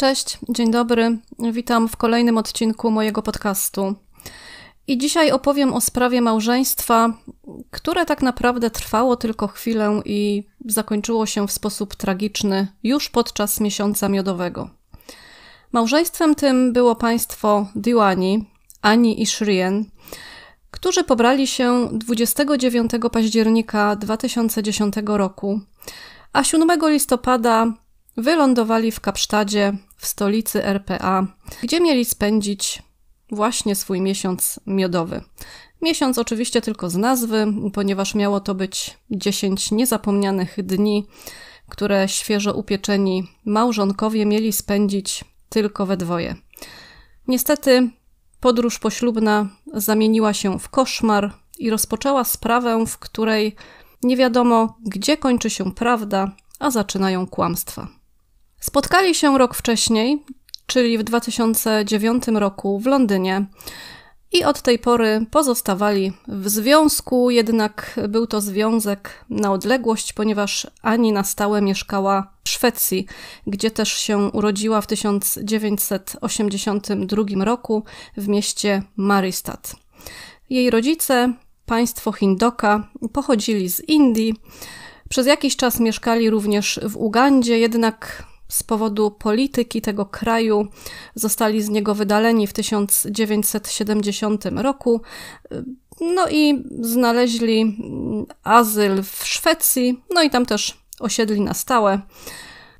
Cześć, dzień dobry. Witam w kolejnym odcinku mojego podcastu. I dzisiaj opowiem o sprawie małżeństwa, które tak naprawdę trwało tylko chwilę i zakończyło się w sposób tragiczny już podczas miesiąca miodowego. Małżeństwem tym było państwo Diwani, Ani i Shrien, którzy pobrali się 29 października 2010 roku, a 7 listopada wylądowali w Kapsztadzie w stolicy RPA, gdzie mieli spędzić właśnie swój miesiąc miodowy. Miesiąc oczywiście tylko z nazwy, ponieważ miało to być 10 niezapomnianych dni, które świeżo upieczeni małżonkowie mieli spędzić tylko we dwoje. Niestety podróż poślubna zamieniła się w koszmar i rozpoczęła sprawę, w której nie wiadomo, gdzie kończy się prawda, a zaczynają kłamstwa. Spotkali się rok wcześniej, czyli w 2009 roku w Londynie. I od tej pory pozostawali w związku, jednak był to związek na odległość, ponieważ Ani na stałe mieszkała w Szwecji, gdzie też się urodziła w 1982 roku w mieście Maristad. Jej rodzice, państwo Hindoka, pochodzili z Indii. Przez jakiś czas mieszkali również w Ugandzie, jednak z powodu polityki tego kraju zostali z niego wydaleni w 1970 roku. No i znaleźli mm, azyl w Szwecji, no i tam też osiedli na stałe.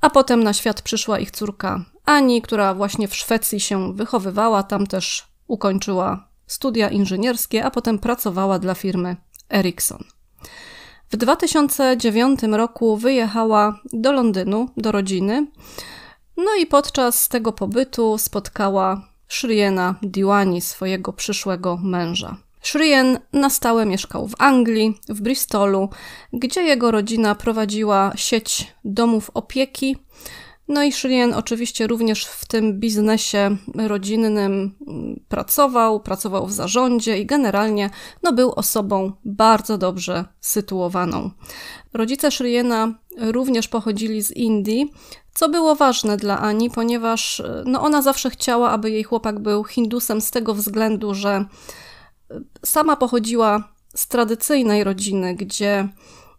A potem na świat przyszła ich córka Ani, która właśnie w Szwecji się wychowywała, tam też ukończyła studia inżynierskie, a potem pracowała dla firmy Ericsson. W 2009 roku wyjechała do Londynu, do rodziny. No i podczas tego pobytu spotkała Shriena Diwani, swojego przyszłego męża. Shrien na stałe mieszkał w Anglii, w Bristolu, gdzie jego rodzina prowadziła sieć domów opieki, no i Shilien oczywiście również w tym biznesie rodzinnym mm, pracował, pracował w zarządzie i generalnie no, był osobą bardzo dobrze sytuowaną. Rodzice Shiliena również pochodzili z Indii, co było ważne dla Ani, ponieważ no, ona zawsze chciała, aby jej chłopak był Hindusem z tego względu, że y, sama pochodziła z tradycyjnej rodziny, gdzie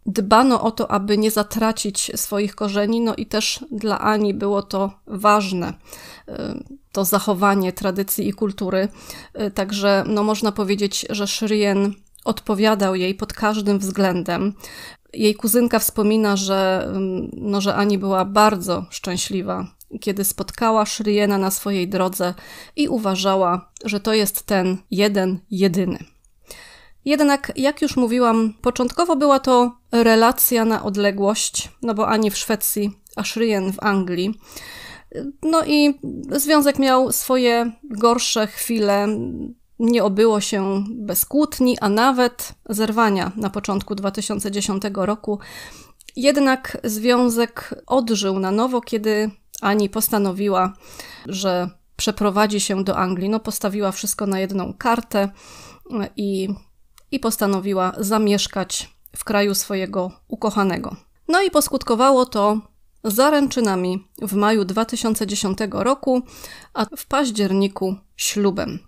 dbano o to, aby nie zatracić swoich korzeni, no i też dla Ani było to ważne, y, to zachowanie tradycji i kultury. Y, także no, można powiedzieć, że Shrien odpowiadał jej pod każdym względem. Jej kuzynka wspomina, że, mm, no, że Ani była bardzo szczęśliwa, kiedy spotkała Shriena na swojej drodze i uważała, że to jest ten jeden, jedyny. Jednak, jak już mówiłam, początkowo była to relacja na odległość, no bo ani w Szwecji, a Shrien w Anglii. No i związek miał swoje gorsze chwile. Nie obyło się bez kłótni, a nawet zerwania na początku 2010 roku. Jednak związek odżył na nowo, kiedy Ani postanowiła, że przeprowadzi się do Anglii. No, postawiła wszystko na jedną kartę i i postanowiła zamieszkać w kraju swojego ukochanego. No i poskutkowało to zaręczynami w maju 2010 roku, a w październiku ślubem.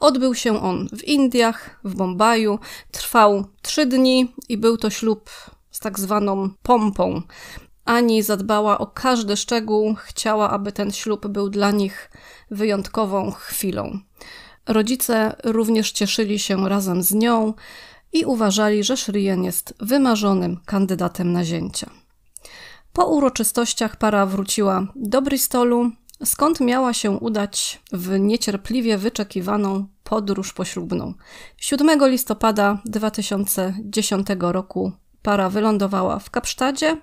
Odbył się on w Indiach, w Bombaju, trwał trzy dni i był to ślub z tak zwaną pompą. Ani zadbała o każdy szczegół, chciała, aby ten ślub był dla nich wyjątkową chwilą. Rodzice również cieszyli się razem z nią i uważali, że Shrien jest wymarzonym kandydatem na zięcia. Po uroczystościach para wróciła do Bristolu, skąd miała się udać w niecierpliwie wyczekiwaną podróż poślubną. 7 listopada 2010 roku para wylądowała w Kapsztadzie,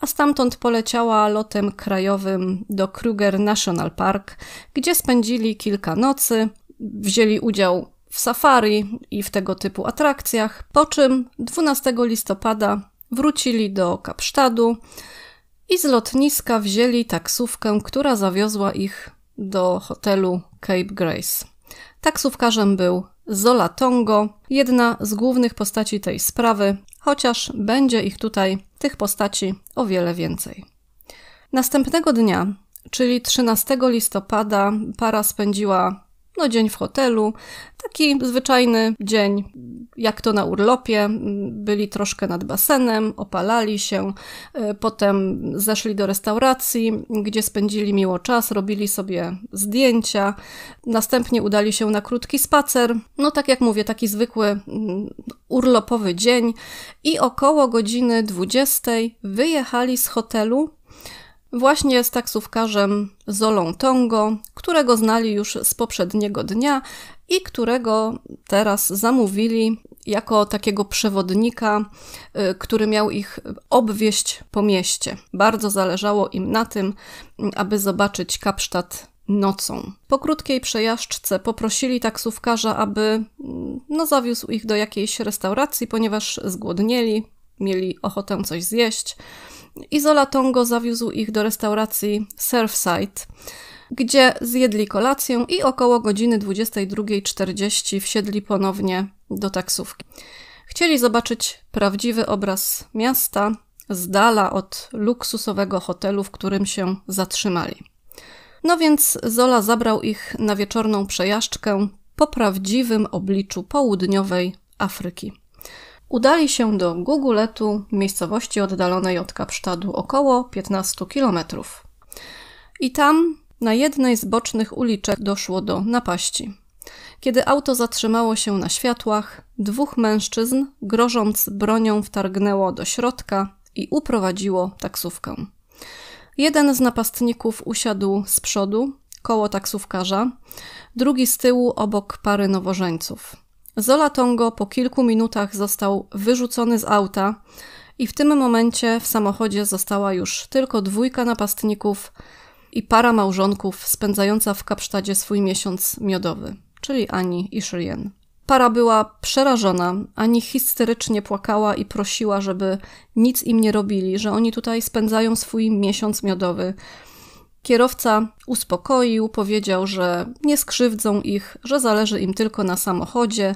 a stamtąd poleciała lotem krajowym do Kruger National Park, gdzie spędzili kilka nocy, wzięli udział w safari i w tego typu atrakcjach, po czym 12 listopada wrócili do Kapsztadu i z lotniska wzięli taksówkę, która zawiozła ich do hotelu Cape Grace. Taksówkarzem był Zola Tongo, jedna z głównych postaci tej sprawy, chociaż będzie ich tutaj, tych postaci, o wiele więcej. Następnego dnia, czyli 13 listopada, para spędziła no dzień w hotelu, taki zwyczajny dzień, jak to na urlopie. Byli troszkę nad basenem, opalali się, e, potem zeszli do restauracji, gdzie spędzili miło czas, robili sobie zdjęcia, następnie udali się na krótki spacer. No tak jak mówię, taki zwykły mm, urlopowy dzień i około godziny 20 wyjechali z hotelu Właśnie z taksówkarzem Zolą Tongo, którego znali już z poprzedniego dnia i którego teraz zamówili jako takiego przewodnika, y, który miał ich obwieść po mieście. Bardzo zależało im na tym, aby zobaczyć Kapsztat nocą. Po krótkiej przejażdżce poprosili taksówkarza, aby mm, no, zawiózł ich do jakiejś restauracji, ponieważ zgłodnieli, mieli ochotę coś zjeść. Izola Tongo zawiózł ich do restauracji Surfside, gdzie zjedli kolację i około godziny 22.40 wsiedli ponownie do taksówki. Chcieli zobaczyć prawdziwy obraz miasta z dala od luksusowego hotelu, w którym się zatrzymali. No więc Zola zabrał ich na wieczorną przejażdżkę po prawdziwym obliczu południowej Afryki udali się do Guguletu, miejscowości oddalonej od Kapsztadu około 15 km. I tam na jednej z bocznych uliczek doszło do napaści. Kiedy auto zatrzymało się na światłach, dwóch mężczyzn, grożąc bronią, wtargnęło do środka i uprowadziło taksówkę. Jeden z napastników usiadł z przodu, koło taksówkarza, drugi z tyłu obok pary nowożeńców. Zola Tongo po kilku minutach został wyrzucony z auta i w tym momencie w samochodzie została już tylko dwójka napastników i para małżonków spędzająca w Kapsztadzie swój miesiąc miodowy, czyli Ani i Shirien. Para była przerażona, Ani histerycznie płakała i prosiła, żeby nic im nie robili, że oni tutaj spędzają swój miesiąc miodowy, Kierowca uspokoił, powiedział, że nie skrzywdzą ich, że zależy im tylko na samochodzie,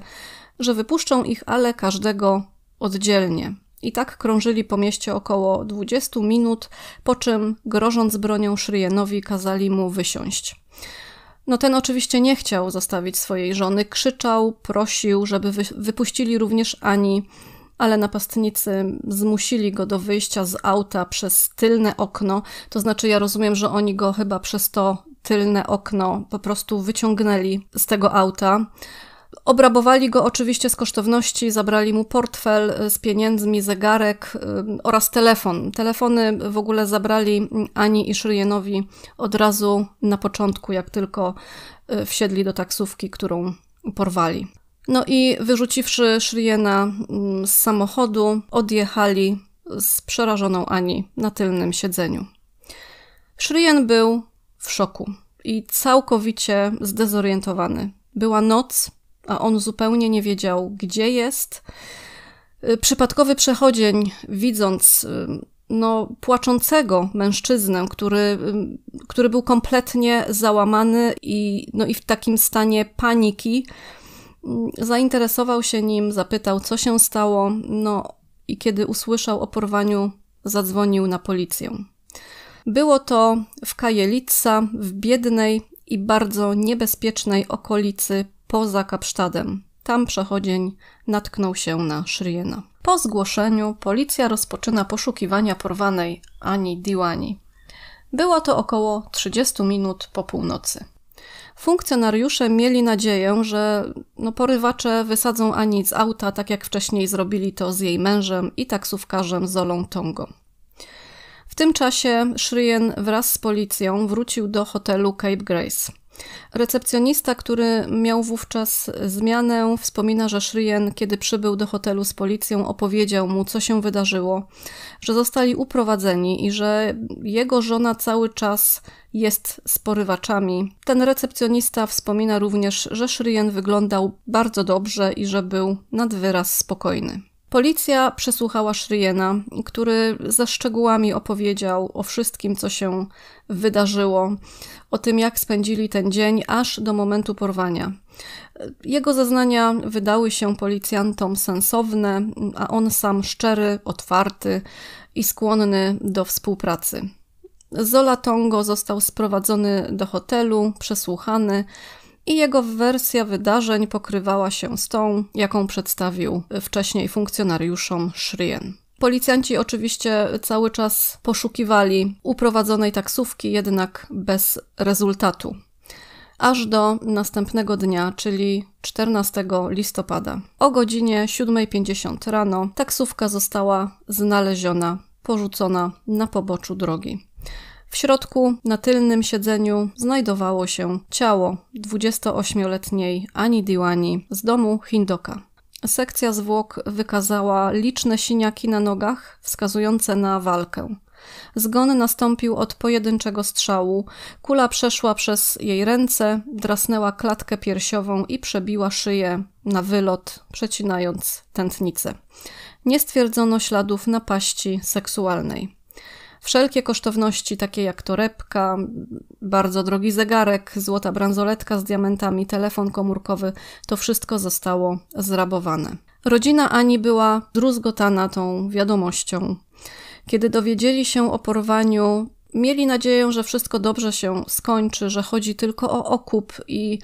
że wypuszczą ich, ale każdego oddzielnie. I tak krążyli po mieście około 20 minut, po czym grożąc bronią Shrienowi kazali mu wysiąść. No ten oczywiście nie chciał zostawić swojej żony, krzyczał, prosił, żeby wypuścili również Ani, ale napastnicy zmusili go do wyjścia z auta przez tylne okno. To znaczy, ja rozumiem, że oni go chyba przez to tylne okno po prostu wyciągnęli z tego auta. Obrabowali go oczywiście z kosztowności, zabrali mu portfel y, z pieniędzmi, zegarek y, oraz telefon. Telefony w ogóle zabrali Ani i Shrienowi od razu na początku, jak tylko y, wsiedli do taksówki, którą porwali. No i wyrzuciwszy Shriena mm, z samochodu, odjechali z przerażoną Ani na tylnym siedzeniu. Shrien był w szoku i całkowicie zdezorientowany. Była noc, a on zupełnie nie wiedział, gdzie jest. Y, przypadkowy przechodzień, widząc y, no, płaczącego mężczyznę, który, y, który był kompletnie załamany i, no, i w takim stanie paniki, Mm, zainteresował się nim, zapytał, co się stało, no i kiedy usłyszał o porwaniu, zadzwonił na policję. Było to w Kajelitsa, w biednej i bardzo niebezpiecznej okolicy poza Kapsztadem. Tam przechodzień natknął się na Shriena. Po zgłoszeniu policja rozpoczyna poszukiwania porwanej Ani Diwani. Było to około 30 minut po północy. Funkcjonariusze mieli nadzieję, że no, porywacze wysadzą Ani z auta, tak jak wcześniej zrobili to z jej mężem i taksówkarzem Zolą Tongo. W tym czasie Shrien wraz z policją wrócił do hotelu Cape Grace. Recepcjonista, który miał wówczas zmianę, wspomina, że Shrien, kiedy przybył do hotelu z policją, opowiedział mu, co się wydarzyło, że zostali uprowadzeni i że jego żona cały czas jest z porywaczami. Ten recepcjonista wspomina również, że Shrien wyglądał bardzo dobrze i że był nad wyraz spokojny. Policja przesłuchała Shriena, który ze szczegółami opowiedział o wszystkim, co się wydarzyło o tym, jak spędzili ten dzień aż do momentu porwania. Jego zeznania wydały się policjantom sensowne, a on sam szczery, otwarty i skłonny do współpracy. Zola Tongo został sprowadzony do hotelu, przesłuchany i jego wersja wydarzeń pokrywała się z tą, jaką przedstawił wcześniej funkcjonariuszom Shrien. Policjanci oczywiście cały czas poszukiwali uprowadzonej taksówki, jednak bez rezultatu. Aż do następnego dnia, czyli 14 listopada. O godzinie 7.50 rano taksówka została znaleziona, porzucona na poboczu drogi. W środku, na tylnym siedzeniu, znajdowało się ciało 28-letniej Ani Diwani z domu Hindoka. Sekcja zwłok wykazała liczne siniaki na nogach, wskazujące na walkę. Zgon nastąpił od pojedynczego strzału. Kula przeszła przez jej ręce, drasnęła klatkę piersiową i przebiła szyję na wylot, przecinając tętnicę. Nie stwierdzono śladów napaści seksualnej. Wszelkie kosztowności, takie jak torebka, bardzo drogi zegarek, złota bransoletka z diamentami, telefon komórkowy, to wszystko zostało zrabowane. Rodzina Ani była druzgotana tą wiadomością. Kiedy dowiedzieli się o porwaniu, mieli nadzieję, że wszystko dobrze się skończy, że chodzi tylko o okup i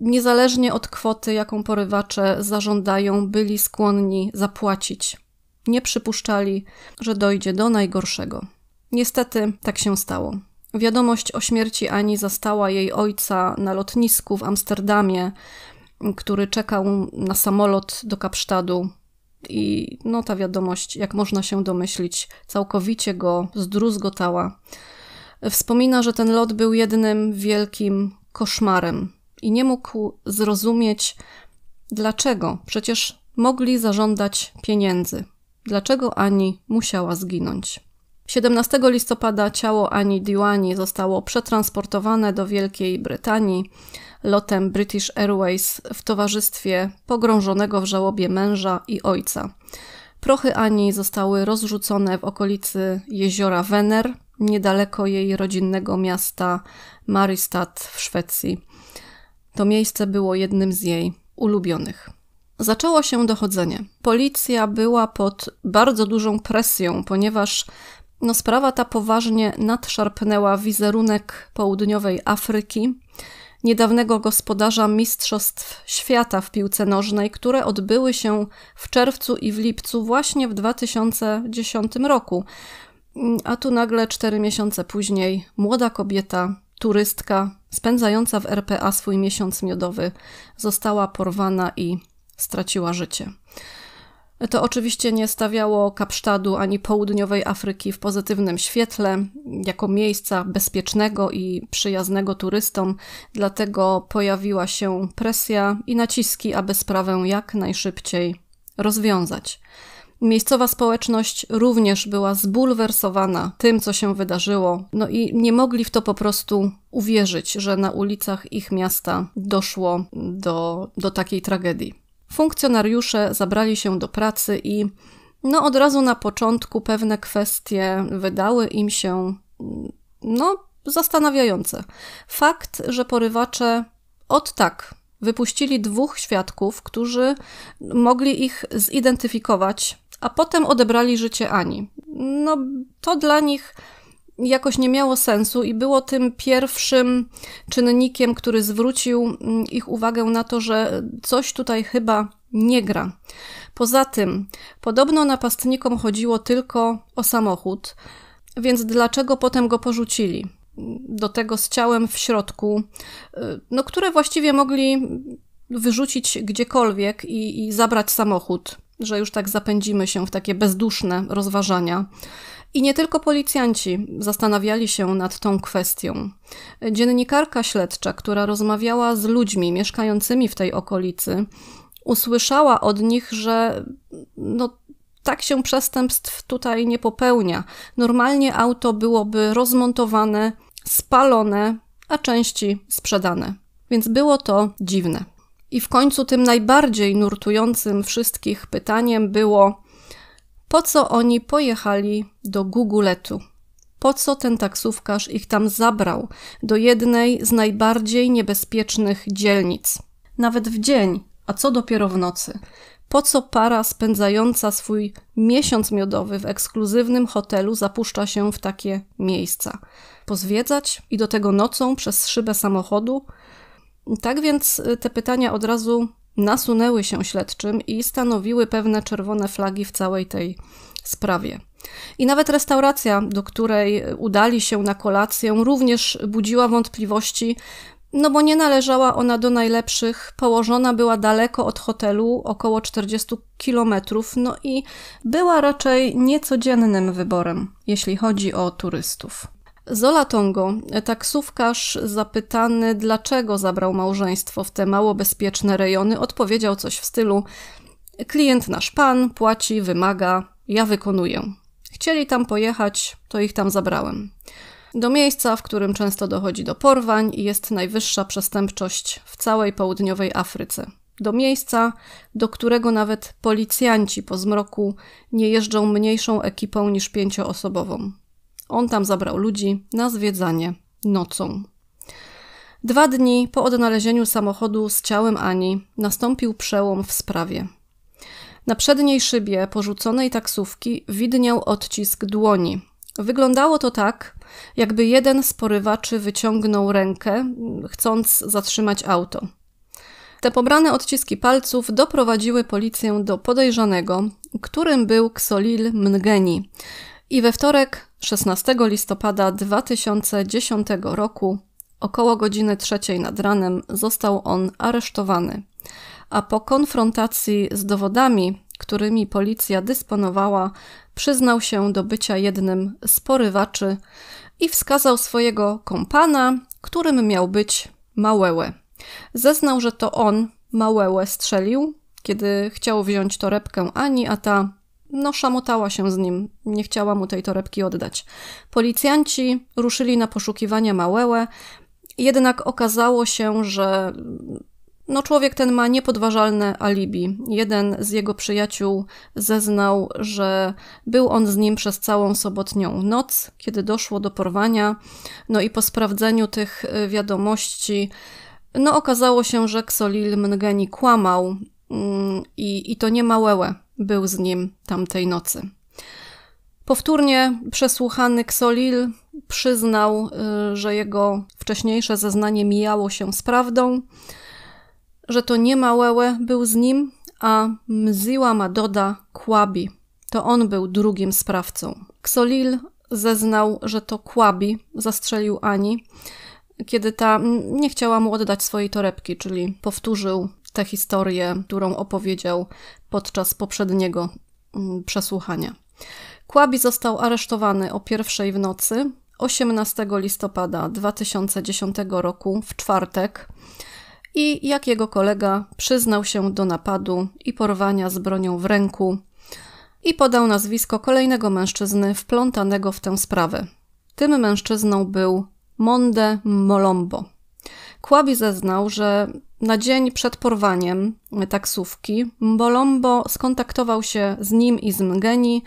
niezależnie od kwoty, jaką porywacze zażądają, byli skłonni zapłacić. Nie przypuszczali, że dojdzie do najgorszego. Niestety tak się stało. Wiadomość o śmierci Ani zastała jej ojca na lotnisku w Amsterdamie, który czekał na samolot do Kapsztadu. I no ta wiadomość, jak można się domyślić, całkowicie go zdruzgotała. Wspomina, że ten lot był jednym wielkim koszmarem i nie mógł zrozumieć, dlaczego przecież mogli zażądać pieniędzy, dlaczego Ani musiała zginąć. 17 listopada ciało Ani Diwani zostało przetransportowane do Wielkiej Brytanii lotem British Airways w towarzystwie pogrążonego w żałobie męża i ojca. Prochy Ani zostały rozrzucone w okolicy jeziora Wener, niedaleko jej rodzinnego miasta Maristad w Szwecji. To miejsce było jednym z jej ulubionych. Zaczęło się dochodzenie. Policja była pod bardzo dużą presją, ponieważ no, sprawa ta poważnie nadszarpnęła wizerunek południowej Afryki, niedawnego gospodarza Mistrzostw Świata w piłce nożnej, które odbyły się w czerwcu i w lipcu właśnie w 2010 roku. Mm, a tu nagle cztery miesiące później młoda kobieta, turystka, spędzająca w RPA swój miesiąc miodowy, została porwana i straciła życie. To oczywiście nie stawiało Kapsztadu ani południowej Afryki w pozytywnym świetle, jako miejsca bezpiecznego i przyjaznego turystom, dlatego pojawiła się presja i naciski, aby sprawę jak najszybciej rozwiązać. Miejscowa społeczność również była zbulwersowana tym, co się wydarzyło, no i nie mogli w to po prostu uwierzyć, że na ulicach ich miasta doszło do, do takiej tragedii funkcjonariusze zabrali się do pracy i no od razu na początku pewne kwestie wydały im się mm, no zastanawiające. Fakt, że porywacze od tak wypuścili dwóch świadków, którzy mogli ich zidentyfikować, a potem odebrali życie Ani. No to dla nich jakoś nie miało sensu i było tym pierwszym czynnikiem, który zwrócił mm, ich uwagę na to, że coś tutaj chyba nie gra. Poza tym, podobno napastnikom chodziło tylko o samochód, więc dlaczego potem go porzucili? Do tego z ciałem w środku, y, no które właściwie mogli wyrzucić gdziekolwiek i, i zabrać samochód, że już tak zapędzimy się w takie bezduszne rozważania i nie tylko policjanci zastanawiali się nad tą kwestią. Dziennikarka śledcza, która rozmawiała z ludźmi mieszkającymi w tej okolicy, usłyszała od nich, że no, tak się przestępstw tutaj nie popełnia. Normalnie auto byłoby rozmontowane, spalone, a części sprzedane. Więc było to dziwne. I w końcu tym najbardziej nurtującym wszystkich pytaniem było, po co oni pojechali do Guguletu. Po co ten taksówkarz ich tam zabrał do jednej z najbardziej niebezpiecznych dzielnic? Nawet w dzień, a co dopiero w nocy. Po co para spędzająca swój miesiąc miodowy w ekskluzywnym hotelu zapuszcza się w takie miejsca? Pozwiedzać i do tego nocą przez szybę samochodu? Tak więc y, te pytania od razu nasunęły się śledczym i stanowiły pewne czerwone flagi w całej tej sprawie. I nawet restauracja, do której udali się na kolację, również budziła wątpliwości, no bo nie należała ona do najlepszych, położona była daleko od hotelu, około 40 kilometrów, no i była raczej niecodziennym wyborem, jeśli chodzi o turystów. Zola Tongo, taksówkarz zapytany, dlaczego zabrał małżeństwo w te mało bezpieczne rejony, odpowiedział coś w stylu: Klient nasz pan płaci, wymaga, ja wykonuję. Chcieli tam pojechać, to ich tam zabrałem. Do miejsca, w którym często dochodzi do porwań i jest najwyższa przestępczość w całej południowej Afryce. Do miejsca, do którego nawet policjanci po zmroku nie jeżdżą mniejszą ekipą niż pięcioosobową. On tam zabrał ludzi na zwiedzanie nocą. Dwa dni po odnalezieniu samochodu z ciałem Ani nastąpił przełom w sprawie. Na przedniej szybie porzuconej taksówki widniał odcisk dłoni. Wyglądało to tak, jakby jeden z porywaczy wyciągnął rękę, chcąc zatrzymać auto. Te pobrane odciski palców doprowadziły policję do podejrzanego, którym był Ksolil Mngeni. I we wtorek 16 listopada 2010 roku około godziny trzeciej nad ranem został on aresztowany, a po konfrontacji z dowodami, którymi policja dysponowała, przyznał się do bycia jednym z porywaczy i wskazał swojego kompana, którym miał być Małełę. Zeznał, że to on Małełę strzelił, kiedy chciał wziąć torebkę Ani, a ta no szamotała się z nim, nie chciała mu tej torebki oddać. Policjanci ruszyli na poszukiwania Małełę, jednak okazało się, że no człowiek ten ma niepodważalne alibi. Jeden z jego przyjaciół zeznał, że był on z nim przez całą sobotnią noc, kiedy doszło do porwania. No i po sprawdzeniu tych y, wiadomości, no okazało się, że Xolil Mngeni kłamał Mm, I, i to nie Małełe był z nim tamtej nocy. Powtórnie przesłuchany Ksolil przyznał, y, że jego wcześniejsze zeznanie mijało się z prawdą, że to nie Małełe był z nim, a Mziła Madoda Kłabi. To on był drugim sprawcą. Ksolil zeznał, że to Kłabi zastrzelił Ani, kiedy ta nie chciała mu oddać swojej torebki, czyli powtórzył tę historię, którą opowiedział podczas poprzedniego mm, przesłuchania. Kłabi został aresztowany o pierwszej w nocy 18 listopada 2010 roku w czwartek i jak jego kolega przyznał się do napadu i porwania z bronią w ręku i podał nazwisko kolejnego mężczyzny wplątanego w tę sprawę. Tym mężczyzną był Monde Molombo. Kłabi zeznał, że na dzień przed porwaniem taksówki Bolombo skontaktował się z nim i z Mgeni,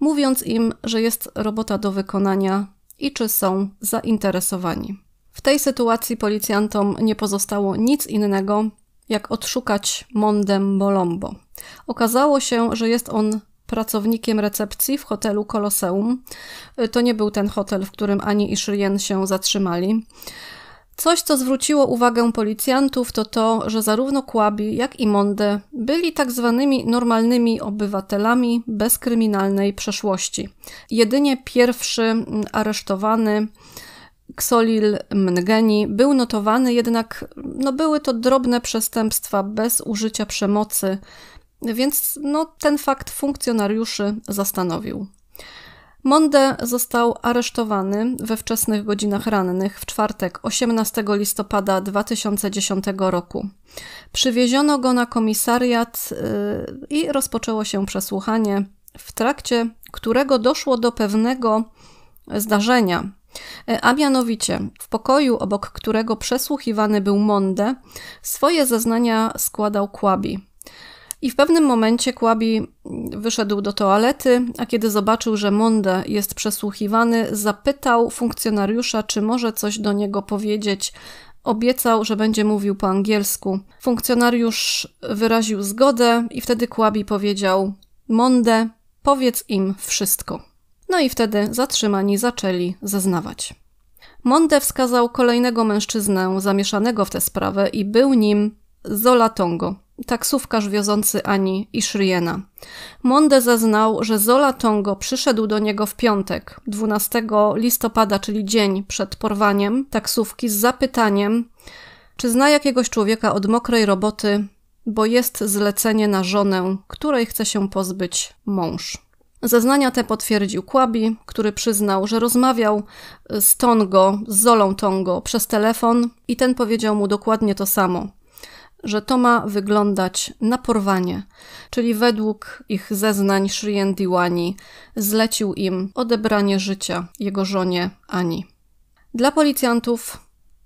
mówiąc im, że jest robota do wykonania i czy są zainteresowani. W tej sytuacji policjantom nie pozostało nic innego, jak odszukać Mondem Bolombo. Okazało się, że jest on pracownikiem recepcji w hotelu Koloseum. To nie był ten hotel, w którym Ani i Shirien się zatrzymali. Coś, co zwróciło uwagę policjantów, to to, że zarówno Kłabi, jak i Monde byli tak zwanymi normalnymi obywatelami bez kryminalnej przeszłości. Jedynie pierwszy mm, aresztowany, Ksolil Mngeni, był notowany, jednak no, były to drobne przestępstwa bez użycia przemocy, więc no, ten fakt funkcjonariuszy zastanowił. Monde został aresztowany we wczesnych godzinach rannych w czwartek 18 listopada 2010 roku. Przywieziono go na komisariat y, i rozpoczęło się przesłuchanie, w trakcie którego doszło do pewnego zdarzenia, e, a mianowicie w pokoju, obok którego przesłuchiwany był Monde, swoje zeznania składał Kłabi. I w pewnym momencie Kłabi wyszedł do toalety, a kiedy zobaczył, że Monde jest przesłuchiwany, zapytał funkcjonariusza, czy może coś do niego powiedzieć. Obiecał, że będzie mówił po angielsku. Funkcjonariusz wyraził zgodę i wtedy Kłabi powiedział: Monde, powiedz im wszystko. No i wtedy zatrzymani zaczęli zeznawać. Monde wskazał kolejnego mężczyznę zamieszanego w tę sprawę i był nim Zola Tongo taksówkarz wiozący Ani i Shriena. Monde zeznał, że Zola Tongo przyszedł do niego w piątek, 12 listopada, czyli dzień przed porwaniem taksówki, z zapytaniem, czy zna jakiegoś człowieka od mokrej roboty, bo jest zlecenie na żonę, której chce się pozbyć mąż. Zeznania te potwierdził Kłabi, który przyznał, że rozmawiał z Tongo, z Zolą Tongo przez telefon i ten powiedział mu dokładnie to samo, że to ma wyglądać na porwanie, czyli według ich zeznań Shrien Diwani zlecił im odebranie życia jego żonie Ani. Dla policjantów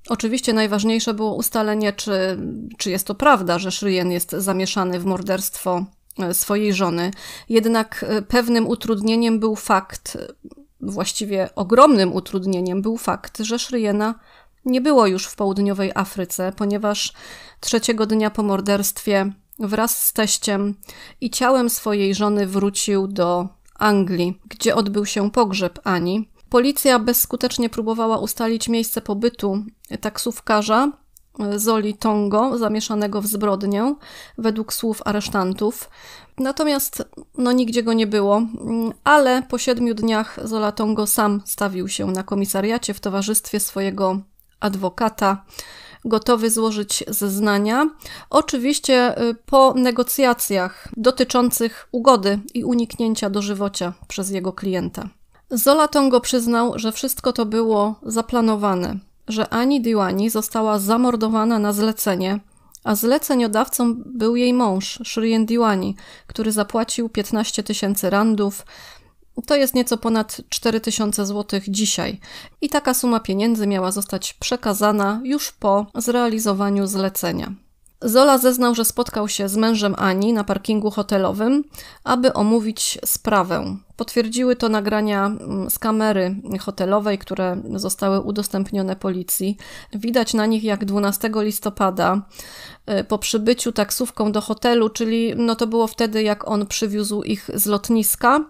Oczywiście najważniejsze było ustalenie, czy, czy jest to prawda, że Shrien jest zamieszany w morderstwo e, swojej żony. Jednak e, pewnym utrudnieniem był fakt, e, właściwie ogromnym utrudnieniem był fakt, że Shriena nie było już w południowej Afryce, ponieważ trzeciego dnia po morderstwie wraz z teściem i ciałem swojej żony wrócił do Anglii, gdzie odbył się pogrzeb Ani. Policja bezskutecznie próbowała ustalić miejsce pobytu taksówkarza Zoli Tongo zamieszanego w zbrodnię, według słów aresztantów. Natomiast no, nigdzie go nie było, ale po siedmiu dniach Zola Tongo sam stawił się na komisariacie w towarzystwie swojego adwokata gotowy złożyć zeznania. Oczywiście y, po negocjacjach dotyczących ugody i uniknięcia dożywocia przez jego klienta. Zola Tongo przyznał, że wszystko to było zaplanowane, że Ani Diwani została zamordowana na zlecenie, a zleceniodawcą był jej mąż, Shrien Diwani, który zapłacił 15 tysięcy randów to jest nieco ponad 4000 zł dzisiaj i taka suma pieniędzy miała zostać przekazana już po zrealizowaniu zlecenia. Zola zeznał, że spotkał się z mężem Ani na parkingu hotelowym, aby omówić sprawę. Potwierdziły to nagrania mm, z kamery hotelowej, które zostały udostępnione policji. Widać na nich, jak 12 listopada y, po przybyciu taksówką do hotelu, czyli no to było wtedy, jak on przywiózł ich z lotniska.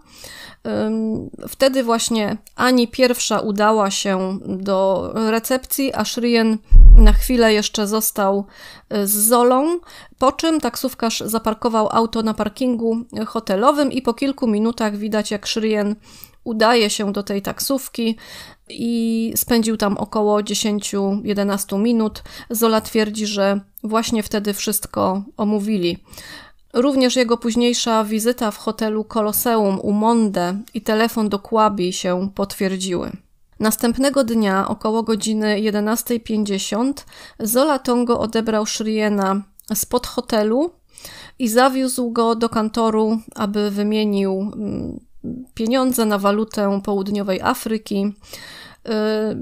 Wtedy właśnie Ani pierwsza udała się do recepcji, a Shrien na chwilę jeszcze został y, z Zolą. Po czym taksówkarz zaparkował auto na parkingu hotelowym i po kilku minutach widać, jak Shrien udaje się do tej taksówki i spędził tam około 10-11 minut. Zola twierdzi, że właśnie wtedy wszystko omówili. Również jego późniejsza wizyta w hotelu Koloseum u Monde i telefon do Kłabi się potwierdziły. Następnego dnia, około godziny 11.50, Zola Tongo odebrał Shriena spod hotelu i zawiózł go do kantoru, aby wymienił mm, pieniądze na walutę południowej Afryki. Y,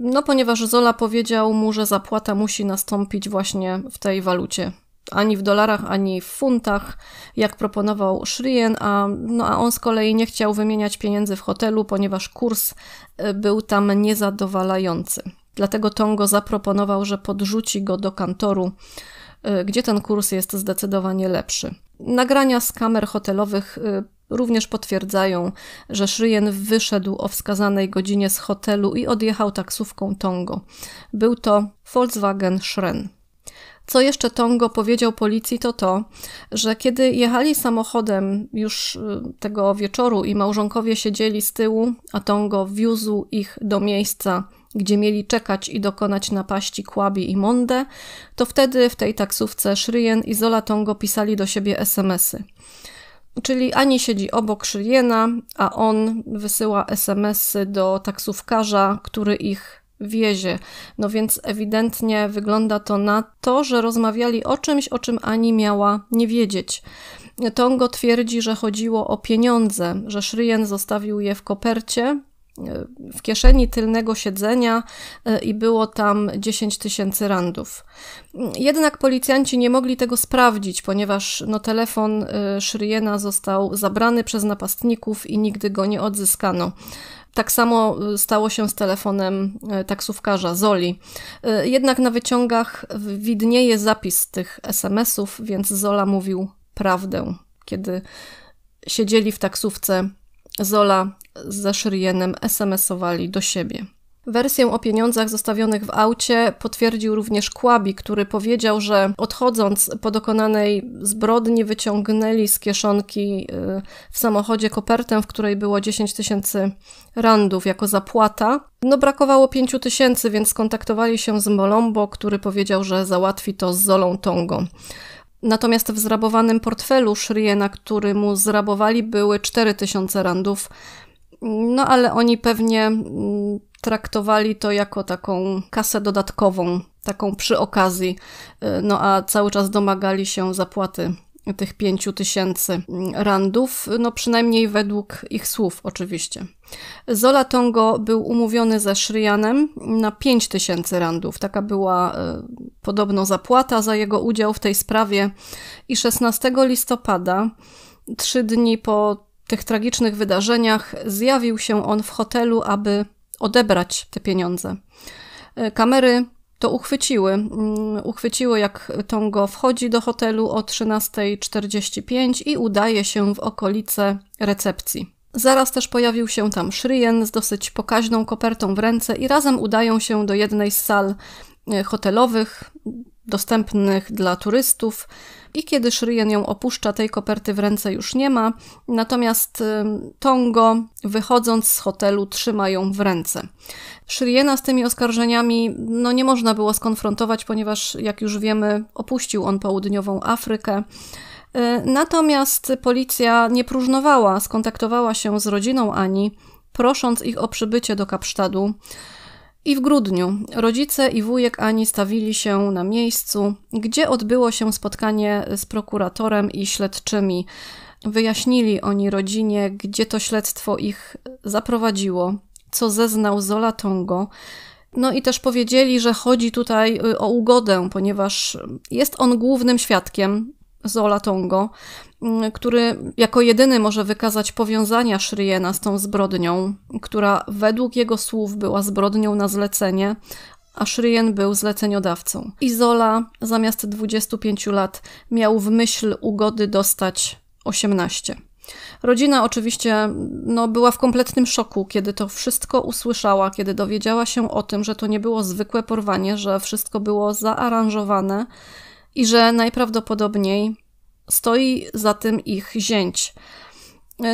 no, ponieważ Zola powiedział mu, że zapłata musi nastąpić właśnie w tej walucie. Ani w dolarach, ani w funtach, jak proponował Shrien, a, no, a on z kolei nie chciał wymieniać pieniędzy w hotelu, ponieważ kurs y, był tam niezadowalający. Dlatego Tongo zaproponował, że podrzuci go do kantoru Y, gdzie ten kurs jest zdecydowanie lepszy. Nagrania z kamer hotelowych y, również potwierdzają, że Szyjen wyszedł o wskazanej godzinie z hotelu i odjechał taksówką Tongo. Był to Volkswagen Shren. Co jeszcze Tongo powiedział policji, to to, że kiedy jechali samochodem już y, tego wieczoru i małżonkowie siedzieli z tyłu, a Tongo wiózł ich do miejsca, gdzie mieli czekać i dokonać napaści Kłabi i Monde, to wtedy w tej taksówce Shrien i Zola Tongo pisali do siebie SMS-y. Czyli Ani siedzi obok Shriena, a on wysyła SMS-y do taksówkarza, który ich wiezie. No więc ewidentnie wygląda to na to, że rozmawiali o czymś, o czym Ani miała nie wiedzieć. Tongo twierdzi, że chodziło o pieniądze, że Shrien zostawił je w kopercie, w kieszeni tylnego siedzenia e, i było tam 10 tysięcy randów. Jednak policjanci nie mogli tego sprawdzić, ponieważ no, telefon e, Shriena został zabrany przez napastników i nigdy go nie odzyskano. Tak samo e, stało się z telefonem taksówkarza Zoli. Jednak na wyciągach widnieje zapis tych SMS-ów, więc Zola mówił prawdę, kiedy siedzieli w taksówce Zola ze Shirienem SMS-owali do siebie. Wersję o pieniądzach zostawionych w aucie potwierdził również Kłabi, który powiedział, że odchodząc po dokonanej zbrodni wyciągnęli z kieszonki y, w samochodzie kopertę, w której było 10 tysięcy randów jako zapłata. No brakowało 5 tysięcy, więc skontaktowali się z Molombo, który powiedział, że załatwi to z Zolą Tongo. Natomiast w zrabowanym portfelu Shriena, który mu zrabowali, były 4000 randów. No ale oni pewnie mm, traktowali to jako taką kasę dodatkową, taką przy okazji. Y, no a cały czas domagali się zapłaty tych 5 tysięcy mm, randów, no przynajmniej według ich słów oczywiście. Zola Tongo był umówiony ze Shrianem na 5 tysięcy randów. Taka była y, podobno zapłata za jego udział w tej sprawie i 16 listopada, trzy dni po tych tragicznych wydarzeniach, zjawił się on w hotelu, aby odebrać te pieniądze. E, kamery to uchwyciły. Mm, uchwyciły, jak Tongo wchodzi do hotelu o 13.45 i udaje się w okolice recepcji. Zaraz też pojawił się tam Shrien z dosyć pokaźną kopertą w ręce i razem udają się do jednej z sal e, hotelowych dostępnych dla turystów i kiedy Shrien ją opuszcza, tej koperty w ręce już nie ma, natomiast Tongo, wychodząc z hotelu, trzyma ją w ręce. Shriena z tymi oskarżeniami no, nie można było skonfrontować, ponieważ, jak już wiemy, opuścił on południową Afrykę. E, natomiast policja nie próżnowała, skontaktowała się z rodziną Ani, prosząc ich o przybycie do Kapsztadu. I w grudniu rodzice i wujek Ani stawili się na miejscu, gdzie odbyło się spotkanie z prokuratorem i śledczymi. Wyjaśnili oni rodzinie, gdzie to śledztwo ich zaprowadziło, co zeznał Zola Tongo. No i też powiedzieli, że chodzi tutaj y, o ugodę, ponieważ jest on głównym świadkiem Zola Tongo, mm, który jako jedyny może wykazać powiązania Shriena z tą zbrodnią, która według jego słów była zbrodnią na zlecenie, a Shrien był zleceniodawcą. Izola zamiast 25 lat miał w myśl ugody dostać 18. Rodzina oczywiście no, była w kompletnym szoku, kiedy to wszystko usłyszała, kiedy dowiedziała się o tym, że to nie było zwykłe porwanie, że wszystko było zaaranżowane i że najprawdopodobniej stoi za tym ich zięć.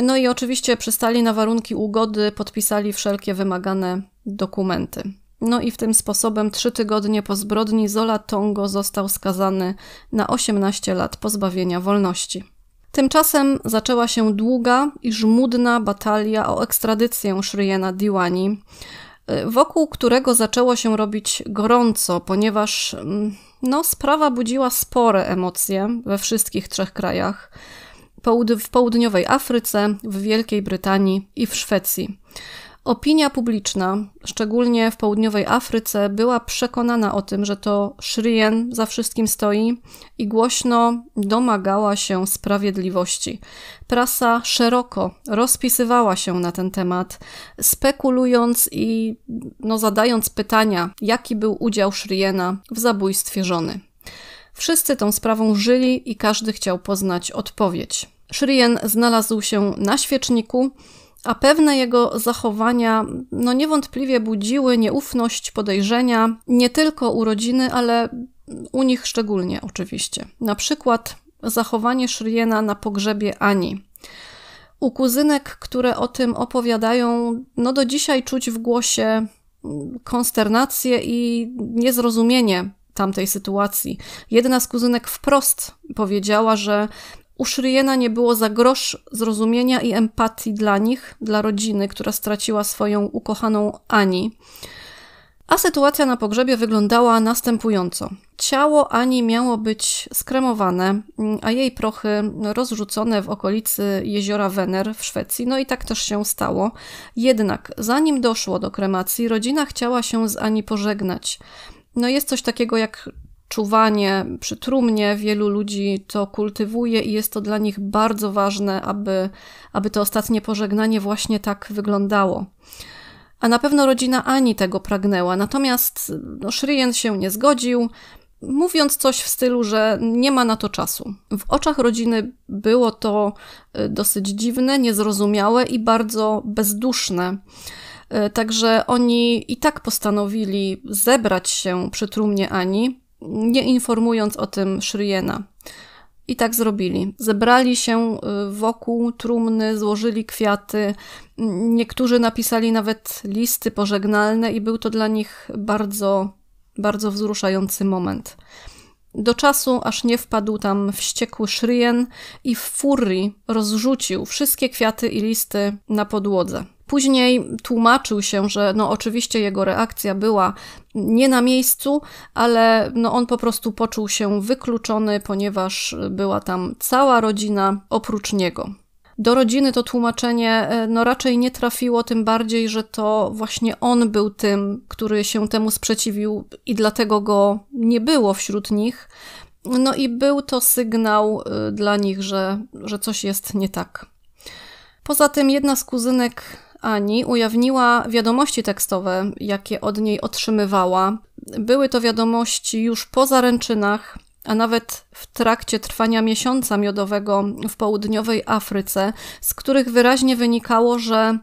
No i oczywiście przystali na warunki ugody, podpisali wszelkie wymagane dokumenty. No i w tym sposobem trzy tygodnie po zbrodni Zola Tongo został skazany na 18 lat pozbawienia wolności. Tymczasem zaczęła się długa i żmudna batalia o ekstradycję Shriena Diwani, y, wokół którego zaczęło się robić gorąco, ponieważ mm, no, sprawa budziła spore emocje we wszystkich trzech krajach. W południowej Afryce, w Wielkiej Brytanii i w Szwecji. Opinia publiczna, szczególnie w południowej Afryce, była przekonana o tym, że to Shrien za wszystkim stoi i głośno domagała się sprawiedliwości. Prasa szeroko rozpisywała się na ten temat, spekulując i no, zadając pytania, jaki był udział Shriena w zabójstwie żony. Wszyscy tą sprawą żyli i każdy chciał poznać odpowiedź. Shrien znalazł się na świeczniku, a pewne jego zachowania no niewątpliwie budziły nieufność, podejrzenia nie tylko u rodziny, ale u nich szczególnie oczywiście. Na przykład zachowanie Shriena na pogrzebie Ani. U kuzynek, które o tym opowiadają, no do dzisiaj czuć w głosie konsternację i niezrozumienie tamtej sytuacji. Jedna z kuzynek wprost powiedziała, że u Shriena nie było za grosz zrozumienia i empatii dla nich, dla rodziny, która straciła swoją ukochaną Ani. A sytuacja na pogrzebie wyglądała następująco. Ciało Ani miało być skremowane, mm, a jej prochy rozrzucone w okolicy jeziora Wener w Szwecji. No i tak też się stało. Jednak zanim doszło do kremacji, rodzina chciała się z Ani pożegnać. No jest coś takiego jak czuwanie przy trumnie. Wielu ludzi to kultywuje i jest to dla nich bardzo ważne, aby, aby to ostatnie pożegnanie właśnie tak wyglądało. A na pewno rodzina Ani tego pragnęła. Natomiast no, Shrien się nie zgodził, mówiąc coś w stylu, że nie ma na to czasu. W oczach rodziny było to y, dosyć dziwne, niezrozumiałe i bardzo bezduszne. Y, także oni i tak postanowili zebrać się przy trumnie Ani, nie informując o tym Shriena. I tak zrobili. Zebrali się y, wokół trumny, złożyli kwiaty. Niektórzy napisali nawet listy pożegnalne, i był to dla nich bardzo, bardzo wzruszający moment. Do czasu, aż nie wpadł tam wściekły Shrien i w furii rozrzucił wszystkie kwiaty i listy na podłodze. Później tłumaczył się, że no oczywiście jego reakcja była nie na miejscu, ale no on po prostu poczuł się wykluczony, ponieważ była tam cała rodzina oprócz niego. Do rodziny to tłumaczenie e, no raczej nie trafiło, tym bardziej, że to właśnie on był tym, który się temu sprzeciwił i dlatego go nie było wśród nich. No i był to sygnał e, dla nich, że, że coś jest nie tak. Poza tym jedna z kuzynek ani ujawniła wiadomości tekstowe, jakie od niej otrzymywała. Były to wiadomości już po zaręczynach, a nawet w trakcie trwania miesiąca miodowego w południowej Afryce, z których wyraźnie wynikało, że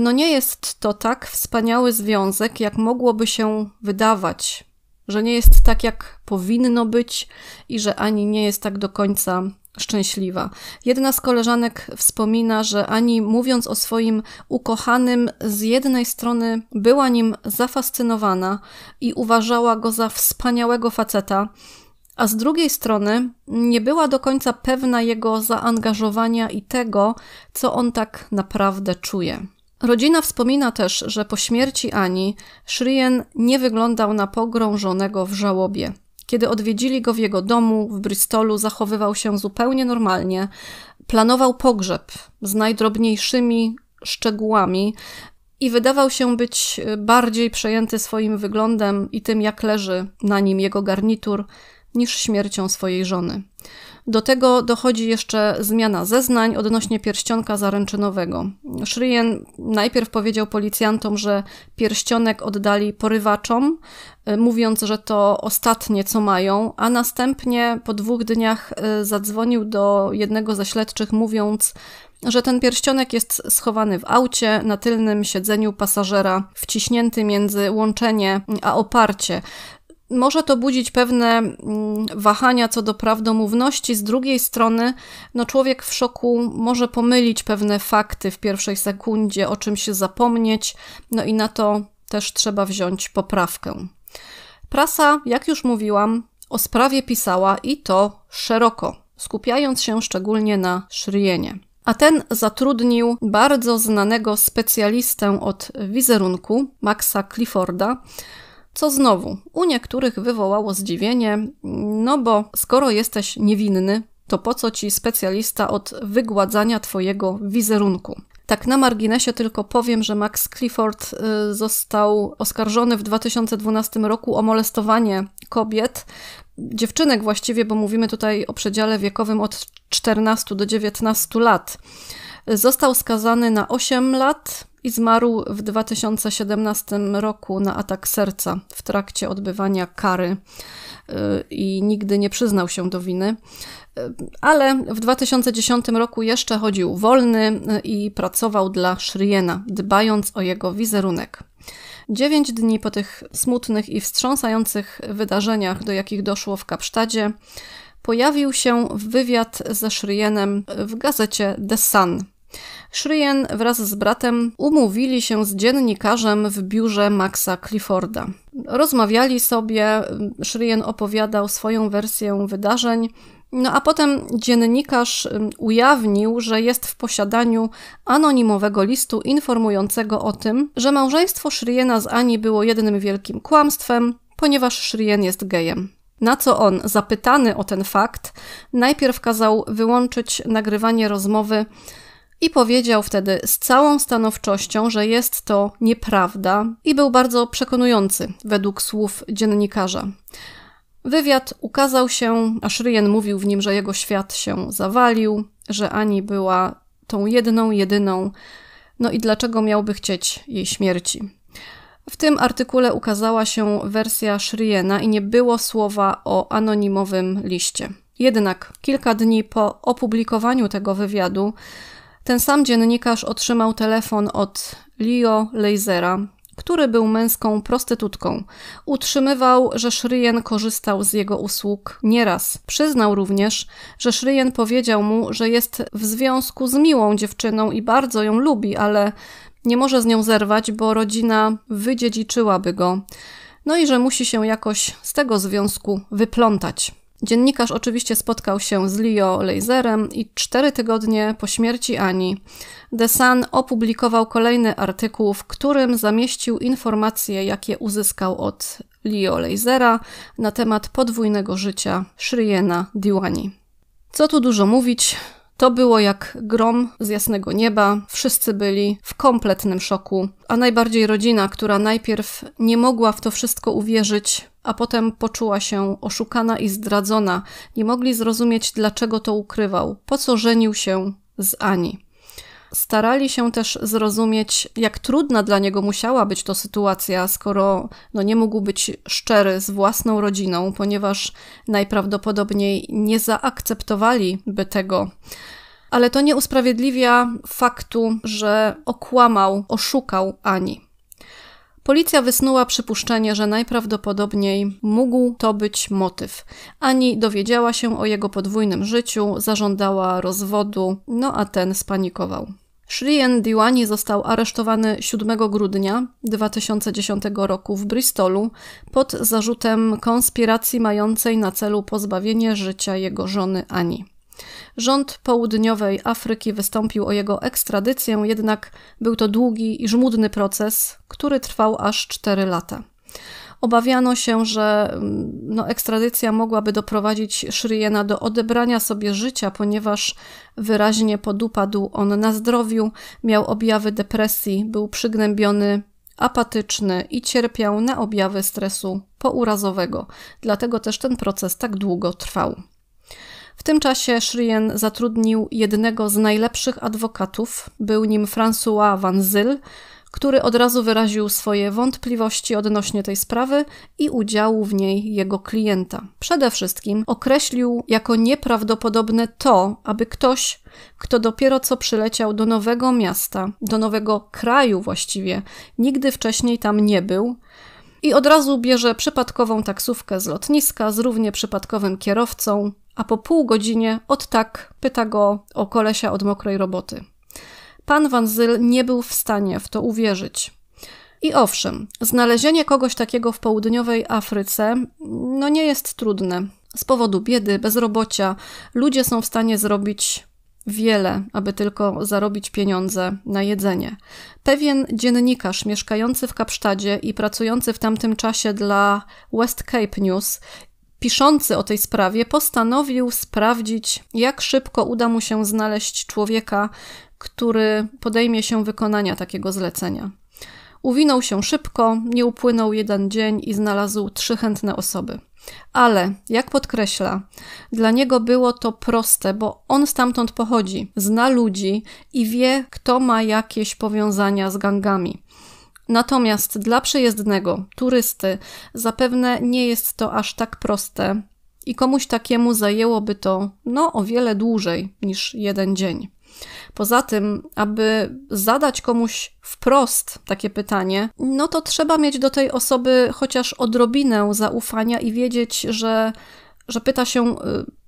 no nie jest to tak wspaniały związek, jak mogłoby się wydawać, że nie jest tak, jak powinno być i że ani nie jest tak do końca szczęśliwa. Jedna z koleżanek wspomina, że ani mówiąc o swoim ukochanym, z jednej strony była nim zafascynowana i uważała go za wspaniałego faceta, a z drugiej strony nie była do końca pewna jego zaangażowania i tego, co on tak naprawdę czuje. Rodzina wspomina też, że po śmierci Ani Shrien nie wyglądał na pogrążonego w żałobie. Kiedy odwiedzili go w jego domu w Bristolu, zachowywał się zupełnie normalnie. Planował pogrzeb z najdrobniejszymi szczegółami i wydawał się być e, bardziej przejęty swoim wyglądem i tym, jak leży na nim jego garnitur, niż śmiercią swojej żony. Do tego dochodzi jeszcze zmiana zeznań odnośnie pierścionka zaręczynowego. Shrien najpierw powiedział policjantom, że pierścionek oddali porywaczom, e, mówiąc, że to ostatnie, co mają, a następnie po dwóch dniach e, zadzwonił do jednego ze śledczych, mówiąc, że ten pierścionek jest schowany w aucie na tylnym siedzeniu pasażera, wciśnięty między łączenie a oparcie może to budzić pewne mm, wahania co do prawdomówności. Z drugiej strony, no człowiek w szoku może pomylić pewne fakty w pierwszej sekundzie, o czym się zapomnieć, no i na to też trzeba wziąć poprawkę. Prasa, jak już mówiłam, o sprawie pisała i to szeroko, skupiając się szczególnie na szryjenie. A ten zatrudnił bardzo znanego specjalistę od wizerunku, Maxa Clifforda, co znowu u niektórych wywołało zdziwienie, no bo skoro jesteś niewinny, to po co ci specjalista od wygładzania twojego wizerunku? Tak na marginesie tylko powiem, że Max Clifford y, został oskarżony w 2012 roku o molestowanie kobiet, dziewczynek właściwie, bo mówimy tutaj o przedziale wiekowym od 14 do 19 lat. Został skazany na 8 lat i zmarł w 2017 roku na atak serca w trakcie odbywania kary y, i nigdy nie przyznał się do winy. Y, ale w 2010 roku jeszcze chodził wolny y, i pracował dla Shriena, dbając o jego wizerunek. Dziewięć dni po tych smutnych i wstrząsających wydarzeniach, do jakich doszło w Kapsztadzie, pojawił się wywiad ze Shrienem w gazecie The Sun – Shrien wraz z bratem umówili się z dziennikarzem w biurze Maxa Clifforda. Rozmawiali sobie, Shrien opowiadał swoją wersję wydarzeń, no a potem dziennikarz um, ujawnił, że jest w posiadaniu anonimowego listu informującego o tym, że małżeństwo Shriena z Ani było jednym wielkim kłamstwem, ponieważ Shrien jest gejem. Na co on, zapytany o ten fakt, najpierw kazał wyłączyć nagrywanie rozmowy i powiedział wtedy z całą stanowczością, że jest to nieprawda i był bardzo przekonujący według słów dziennikarza. Wywiad ukazał się, a Shrien mówił w nim, że jego świat się zawalił, że Ani była tą jedną, jedyną, no i dlaczego miałby chcieć jej śmierci. W tym artykule ukazała się wersja Shriena i nie było słowa o anonimowym liście. Jednak kilka dni po opublikowaniu tego wywiadu ten sam dziennikarz otrzymał telefon od Leo Lasera, który był męską prostytutką. Utrzymywał, że Shrien korzystał z jego usług nieraz. Przyznał również, że Shrien powiedział mu, że jest w związku z miłą dziewczyną i bardzo ją lubi, ale nie może z nią zerwać, bo rodzina wydziedziczyłaby go. No i że musi się jakoś z tego związku wyplątać. Dziennikarz oczywiście spotkał się z Leo Laserem i cztery tygodnie po śmierci Ani The Sun opublikował kolejny artykuł, w którym zamieścił informacje, jakie uzyskał od Leo Lasera na temat podwójnego życia Shriena Diwani. Co tu dużo mówić, to było jak grom z jasnego nieba. Wszyscy byli w kompletnym szoku, a najbardziej rodzina, która najpierw nie mogła w to wszystko uwierzyć, a potem poczuła się oszukana i zdradzona. Nie mogli zrozumieć, dlaczego to ukrywał, po co żenił się z Ani. Starali się też zrozumieć, jak trudna dla niego musiała być to sytuacja, skoro no, nie mógł być szczery z własną rodziną, ponieważ najprawdopodobniej nie zaakceptowaliby tego. Ale to nie usprawiedliwia faktu, że okłamał, oszukał Ani. Policja wysnuła przypuszczenie, że najprawdopodobniej mógł to być motyw. Ani dowiedziała się o jego podwójnym życiu, zażądała rozwodu, no a ten spanikował. Shrien Diwani został aresztowany 7 grudnia 2010 roku w Bristolu pod zarzutem konspiracji mającej na celu pozbawienie życia jego żony Ani. Rząd południowej Afryki wystąpił o jego ekstradycję, jednak był to długi i żmudny proces, który trwał aż 4 lata. Obawiano się, że mm, no, ekstradycja mogłaby doprowadzić Shriena do odebrania sobie życia, ponieważ wyraźnie podupadł on na zdrowiu, miał objawy depresji, był przygnębiony, apatyczny i cierpiał na objawy stresu pourazowego. Dlatego też ten proces tak długo trwał. W tym czasie Shrien zatrudnił jednego z najlepszych adwokatów, był nim François Van Zyl, który od razu wyraził swoje wątpliwości odnośnie tej sprawy i udziału w niej jego klienta. Przede wszystkim określił jako nieprawdopodobne to, aby ktoś, kto dopiero co przyleciał do nowego miasta, do nowego kraju właściwie, nigdy wcześniej tam nie był, i od razu bierze przypadkową taksówkę z lotniska z równie przypadkowym kierowcą, a po pół godzinie od tak pyta go o kolesia od mokrej roboty. Pan Van Zyl nie był w stanie w to uwierzyć. I owszem, znalezienie kogoś takiego w południowej Afryce no nie jest trudne. Z powodu biedy, bezrobocia, ludzie są w stanie zrobić wiele, aby tylko zarobić pieniądze na jedzenie. Pewien dziennikarz mieszkający w Kapsztadzie i pracujący w tamtym czasie dla West Cape News piszący o tej sprawie postanowił sprawdzić, jak szybko uda mu się znaleźć człowieka, który podejmie się wykonania takiego zlecenia. Uwinął się szybko, nie upłynął jeden dzień i znalazł trzy chętne osoby. Ale, jak podkreśla, dla niego było to proste, bo on stamtąd pochodzi, zna ludzi i wie, kto ma jakieś powiązania z gangami. Natomiast dla przejezdnego, turysty, zapewne nie jest to aż tak proste i komuś takiemu zajęłoby to no o wiele dłużej niż jeden dzień. Poza tym, aby zadać komuś wprost takie pytanie, no to trzeba mieć do tej osoby chociaż odrobinę zaufania i wiedzieć, że, że pyta się y,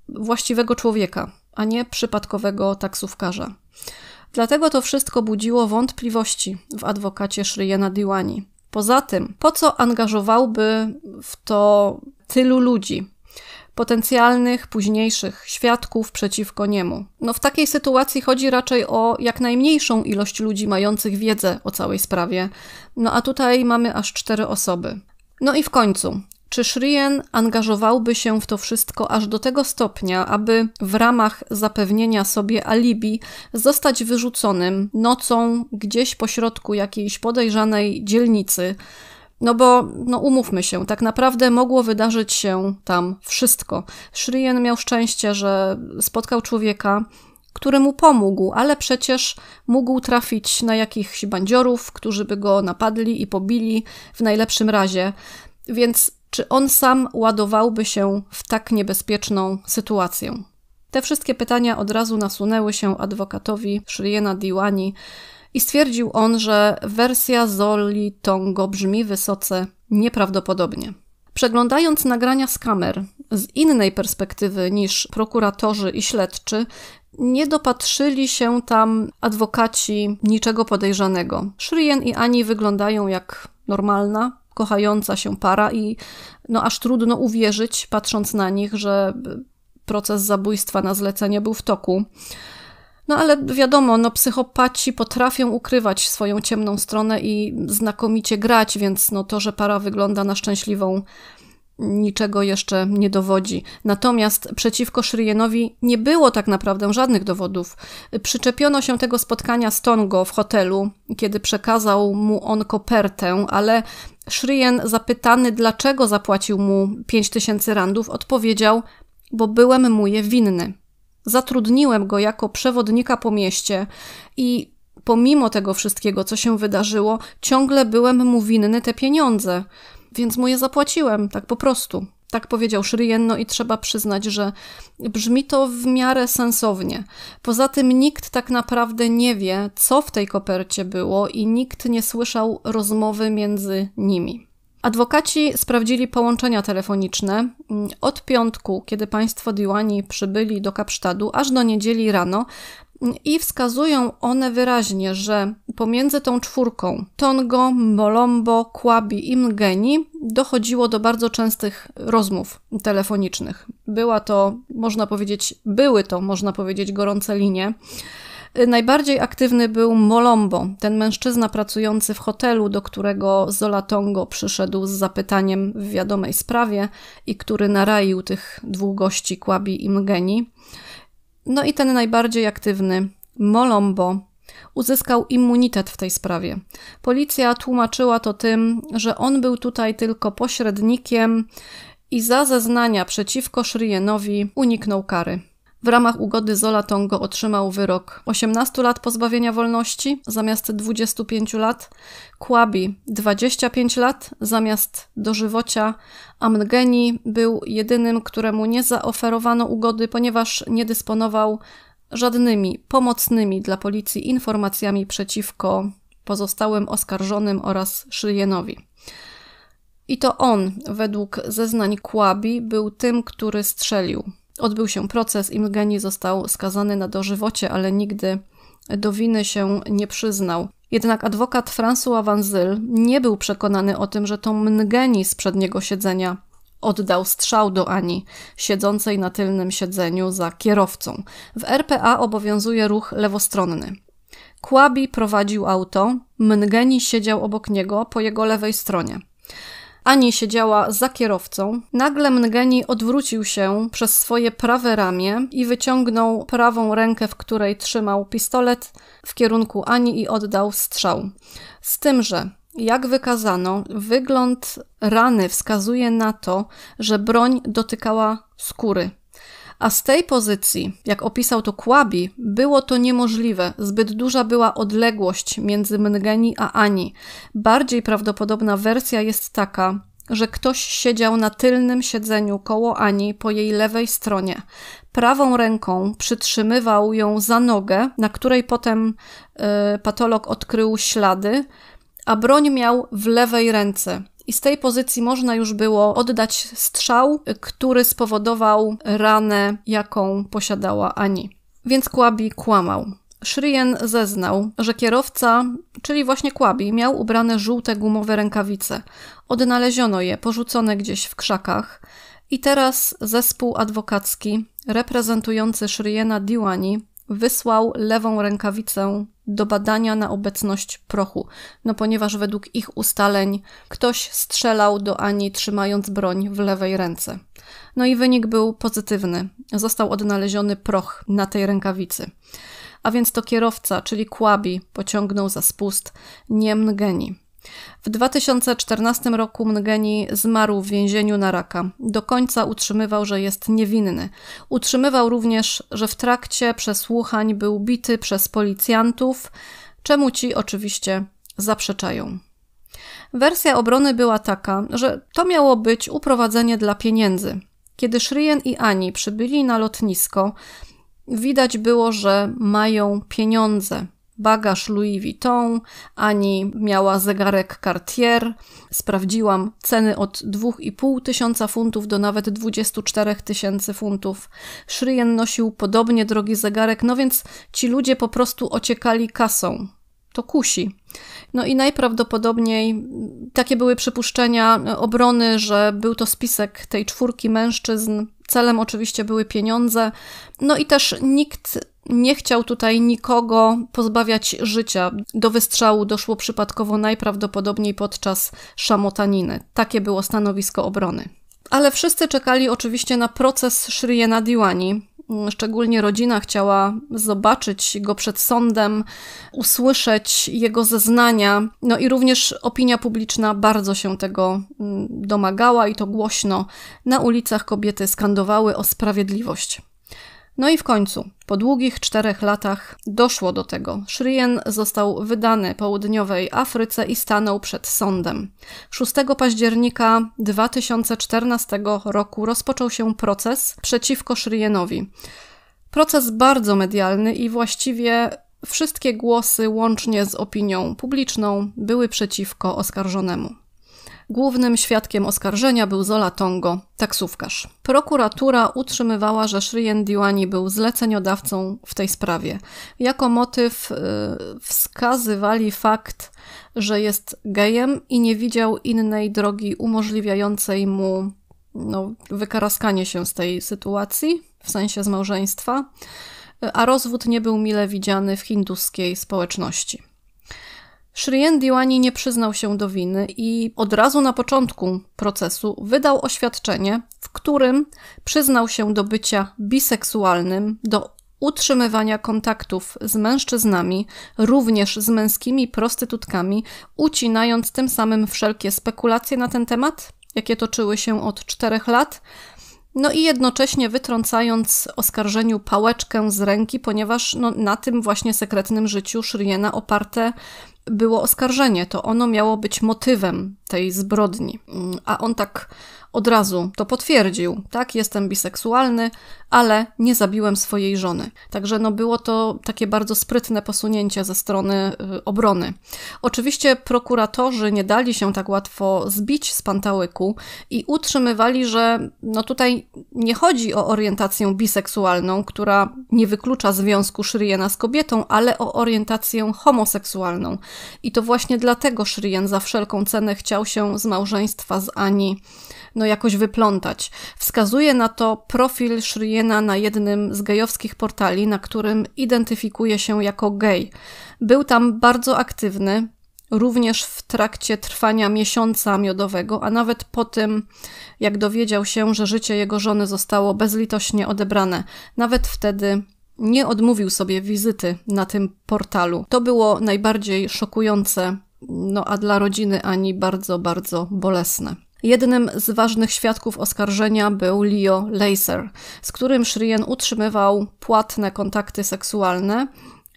właściwego człowieka, a nie przypadkowego taksówkarza. Dlatego to wszystko budziło wątpliwości w adwokacie Shriena Diwani. Poza tym, po co angażowałby w to tylu ludzi, potencjalnych, późniejszych świadków przeciwko niemu. No w takiej sytuacji chodzi raczej o jak najmniejszą ilość ludzi mających wiedzę o całej sprawie. No a tutaj mamy aż cztery osoby. No i w końcu, czy Shrien angażowałby się w to wszystko aż do tego stopnia, aby w ramach zapewnienia sobie alibi zostać wyrzuconym nocą gdzieś pośrodku jakiejś podejrzanej dzielnicy? No bo, no umówmy się, tak naprawdę mogło wydarzyć się tam wszystko. Shrien miał szczęście, że spotkał człowieka, który mu pomógł, ale przecież mógł trafić na jakichś bandziorów, którzy by go napadli i pobili w najlepszym razie. Więc czy on sam ładowałby się w tak niebezpieczną sytuację? Te wszystkie pytania od razu nasunęły się adwokatowi Shriena Diwani i stwierdził on, że wersja Zoli Tongo brzmi wysoce nieprawdopodobnie. Przeglądając nagrania z kamer z innej perspektywy niż prokuratorzy i śledczy, nie dopatrzyli się tam adwokaci niczego podejrzanego. Shrien i Ani wyglądają jak normalna, kochająca się para i no aż trudno uwierzyć, patrząc na nich, że proces zabójstwa na zlecenie był w toku. No ale wiadomo, no psychopaci potrafią ukrywać swoją ciemną stronę i znakomicie grać, więc no to, że para wygląda na szczęśliwą, niczego jeszcze nie dowodzi. Natomiast przeciwko Shrienowi nie było tak naprawdę żadnych dowodów. Przyczepiono się tego spotkania z Tongo w hotelu, kiedy przekazał mu on kopertę, ale Shrien, zapytany dlaczego zapłacił mu 5000 randów, odpowiedział: Bo byłem mu je winny. Zatrudniłem go jako przewodnika po mieście i pomimo tego wszystkiego, co się wydarzyło, ciągle byłem mu winny te pieniądze, więc mu je zapłaciłem, tak po prostu. Tak powiedział Shrien, no i trzeba przyznać, że brzmi to w miarę sensownie. Poza tym nikt tak naprawdę nie wie, co w tej kopercie było i nikt nie słyszał rozmowy między nimi. Adwokaci sprawdzili połączenia telefoniczne mm, od piątku, kiedy państwo Diwani przybyli do Kapsztadu, aż do niedzieli rano, i wskazują one wyraźnie, że pomiędzy tą czwórką Tongo, Molombo, Kłabi i Mgeni dochodziło do bardzo częstych rozmów telefonicznych. Była to, można powiedzieć, były to, można powiedzieć, gorące linie. Najbardziej aktywny był Molombo, ten mężczyzna pracujący w hotelu, do którego Zola Tongo przyszedł z zapytaniem w wiadomej sprawie i który naraił tych dwóch gości Kłabi i Mgeni. No i ten najbardziej aktywny, Molombo, uzyskał immunitet w tej sprawie. Policja tłumaczyła to tym, że on był tutaj tylko pośrednikiem i za zeznania przeciwko Shrienowi uniknął kary. W ramach ugody Zola Tongo otrzymał wyrok 18 lat pozbawienia wolności zamiast 25 lat, Kłabi 25 lat zamiast dożywocia, a Mgeni był jedynym, któremu nie zaoferowano ugody, ponieważ nie dysponował żadnymi pomocnymi dla policji informacjami przeciwko pozostałym oskarżonym oraz Szyjenowi. I to on, według zeznań Kłabi, był tym, który strzelił Odbył się proces, Mgeni został skazany na dożywocie, ale nigdy do winy się nie przyznał. Jednak adwokat François Zyl nie był przekonany o tym, że to Mgeni z przedniego siedzenia oddał strzał do Ani, siedzącej na tylnym siedzeniu za kierowcą. W RPA obowiązuje ruch lewostronny. Kłabi prowadził auto, Mgeni siedział obok niego po jego lewej stronie. Ani siedziała za kierowcą. Nagle Mgeni odwrócił się przez swoje prawe ramię i wyciągnął prawą rękę, w której trzymał pistolet, w kierunku Ani i oddał strzał. Z tym, że jak wykazano, wygląd rany wskazuje na to, że broń dotykała skóry a z tej pozycji, jak opisał to Kłabi, było to niemożliwe. Zbyt duża była odległość między Mngeni a Ani. Bardziej prawdopodobna wersja jest taka, że ktoś siedział na tylnym siedzeniu koło Ani po jej lewej stronie. Prawą ręką przytrzymywał ją za nogę, na której potem y, patolog odkrył ślady, a broń miał w lewej ręce. I z tej pozycji można już było oddać strzał, który spowodował ranę, jaką posiadała Ani. Więc Kłabi kłamał. Shrien zeznał, że kierowca, czyli właśnie Kłabi, miał ubrane żółte gumowe rękawice. Odnaleziono je porzucone gdzieś w krzakach. I teraz zespół adwokacki reprezentujący Shriena Diwani wysłał lewą rękawicę do badania na obecność prochu, no ponieważ według ich ustaleń ktoś strzelał do Ani trzymając broń w lewej ręce. No i wynik był pozytywny. Został odnaleziony proch na tej rękawicy. A więc to kierowca, czyli Kłabi, pociągnął za spust Niemgeni. W 2014 roku Mgeni zmarł w więzieniu na raka. Do końca utrzymywał, że jest niewinny. Utrzymywał również, że w trakcie przesłuchań był bity przez policjantów, czemu ci oczywiście zaprzeczają. Wersja obrony była taka, że to miało być uprowadzenie dla pieniędzy. Kiedy Shrien i Ani przybyli na lotnisko, widać było, że mają pieniądze bagaż Louis Vuitton, ani miała zegarek Cartier. Sprawdziłam ceny od 2,5 tysiąca funtów do nawet 24 tysięcy funtów. Shrien nosił podobnie drogi zegarek, no więc ci ludzie po prostu ociekali kasą to kusi. No i najprawdopodobniej takie były przypuszczenia obrony, że był to spisek tej czwórki mężczyzn. Celem oczywiście były pieniądze. No i też nikt nie chciał tutaj nikogo pozbawiać życia. Do wystrzału doszło przypadkowo najprawdopodobniej podczas szamotaniny. Takie było stanowisko obrony. Ale wszyscy czekali oczywiście na proces Shriena Diwani, Szczególnie rodzina chciała zobaczyć go przed sądem, usłyszeć jego zeznania. No i również opinia publiczna bardzo się tego mm, domagała i to głośno. Na ulicach kobiety skandowały o sprawiedliwość. No i w końcu, po długich czterech latach, doszło do tego. Shrien został wydany południowej Afryce i stanął przed sądem. 6 października 2014 roku rozpoczął się proces przeciwko Shrienowi. Proces bardzo medialny i właściwie wszystkie głosy, łącznie z opinią publiczną, były przeciwko oskarżonemu. Głównym świadkiem oskarżenia był Zola Tongo, taksówkarz. Prokuratura utrzymywała, że Shrien Diwani był zleceniodawcą w tej sprawie. Jako motyw y, wskazywali fakt, że jest gejem i nie widział innej drogi umożliwiającej mu no, wykaraskanie się z tej sytuacji, w sensie z małżeństwa, y, a rozwód nie był mile widziany w hinduskiej społeczności. Shrien Diwani nie przyznał się do winy i od razu na początku procesu wydał oświadczenie, w którym przyznał się do bycia biseksualnym, do utrzymywania kontaktów z mężczyznami, również z męskimi prostytutkami, ucinając tym samym wszelkie spekulacje na ten temat, jakie toczyły się od czterech lat, no i jednocześnie wytrącając oskarżeniu pałeczkę z ręki, ponieważ no, na tym właśnie sekretnym życiu Shriena oparte było oskarżenie, to ono miało być motywem tej zbrodni. Mm, a on tak od razu to potwierdził. Tak, jestem biseksualny, ale nie zabiłem swojej żony. Także no było to takie bardzo sprytne posunięcie ze strony y, obrony. Oczywiście prokuratorzy nie dali się tak łatwo zbić z pantałyku i utrzymywali, że no tutaj nie chodzi o orientację biseksualną, która nie wyklucza związku Shriena z kobietą, ale o orientację homoseksualną. I to właśnie dlatego Shrien za wszelką cenę chciał się z małżeństwa z Ani no powinno jakoś wyplątać. Wskazuje na to profil Shriena na jednym z gejowskich portali, na którym identyfikuje się jako gej. Był tam bardzo aktywny, również w trakcie trwania miesiąca miodowego, a nawet po tym, jak dowiedział się, że życie jego żony zostało bezlitośnie odebrane. Nawet wtedy nie odmówił sobie wizyty na tym portalu. To było najbardziej szokujące, no a dla rodziny Ani bardzo, bardzo bolesne. Jednym z ważnych świadków oskarżenia był Leo Laser, z którym Shrien utrzymywał płatne kontakty seksualne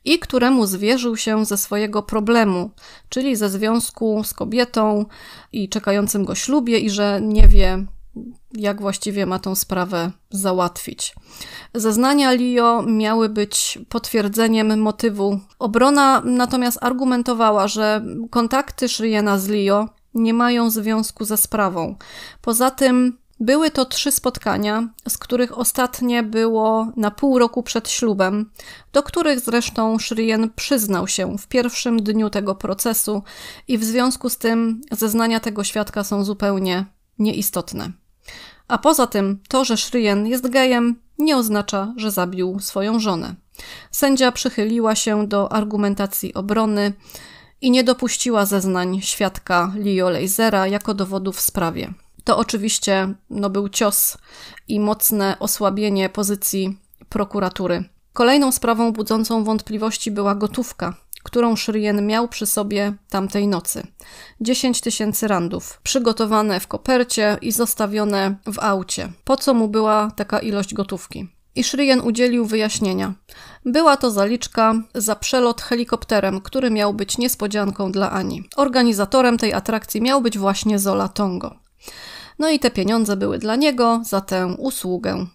i któremu zwierzył się ze swojego problemu, czyli ze związku z kobietą i czekającym go ślubie, i że nie wie, jak właściwie ma tą sprawę załatwić. Zeznania Lio miały być potwierdzeniem motywu. Obrona natomiast argumentowała, że kontakty Szyjena z Lio nie mają związku ze sprawą. Poza tym były to trzy spotkania, z których ostatnie było na pół roku przed ślubem, do których zresztą Shrien przyznał się w pierwszym dniu tego procesu i w związku z tym zeznania tego świadka są zupełnie nieistotne. A poza tym to, że Shrien jest gejem, nie oznacza, że zabił swoją żonę. Sędzia przychyliła się do argumentacji obrony, i nie dopuściła zeznań świadka Leo Lasera jako dowodu w sprawie. To oczywiście no, był cios i mocne osłabienie pozycji prokuratury. Kolejną sprawą budzącą wątpliwości była gotówka, którą Shrien miał przy sobie tamtej nocy. 10 tysięcy randów, przygotowane w kopercie i zostawione w aucie. Po co mu była taka ilość gotówki? i Shrien udzielił wyjaśnienia. Była to zaliczka za przelot helikopterem, który miał być niespodzianką dla Ani. Organizatorem tej atrakcji miał być właśnie Zola Tongo. No i te pieniądze były dla niego za tę usługę.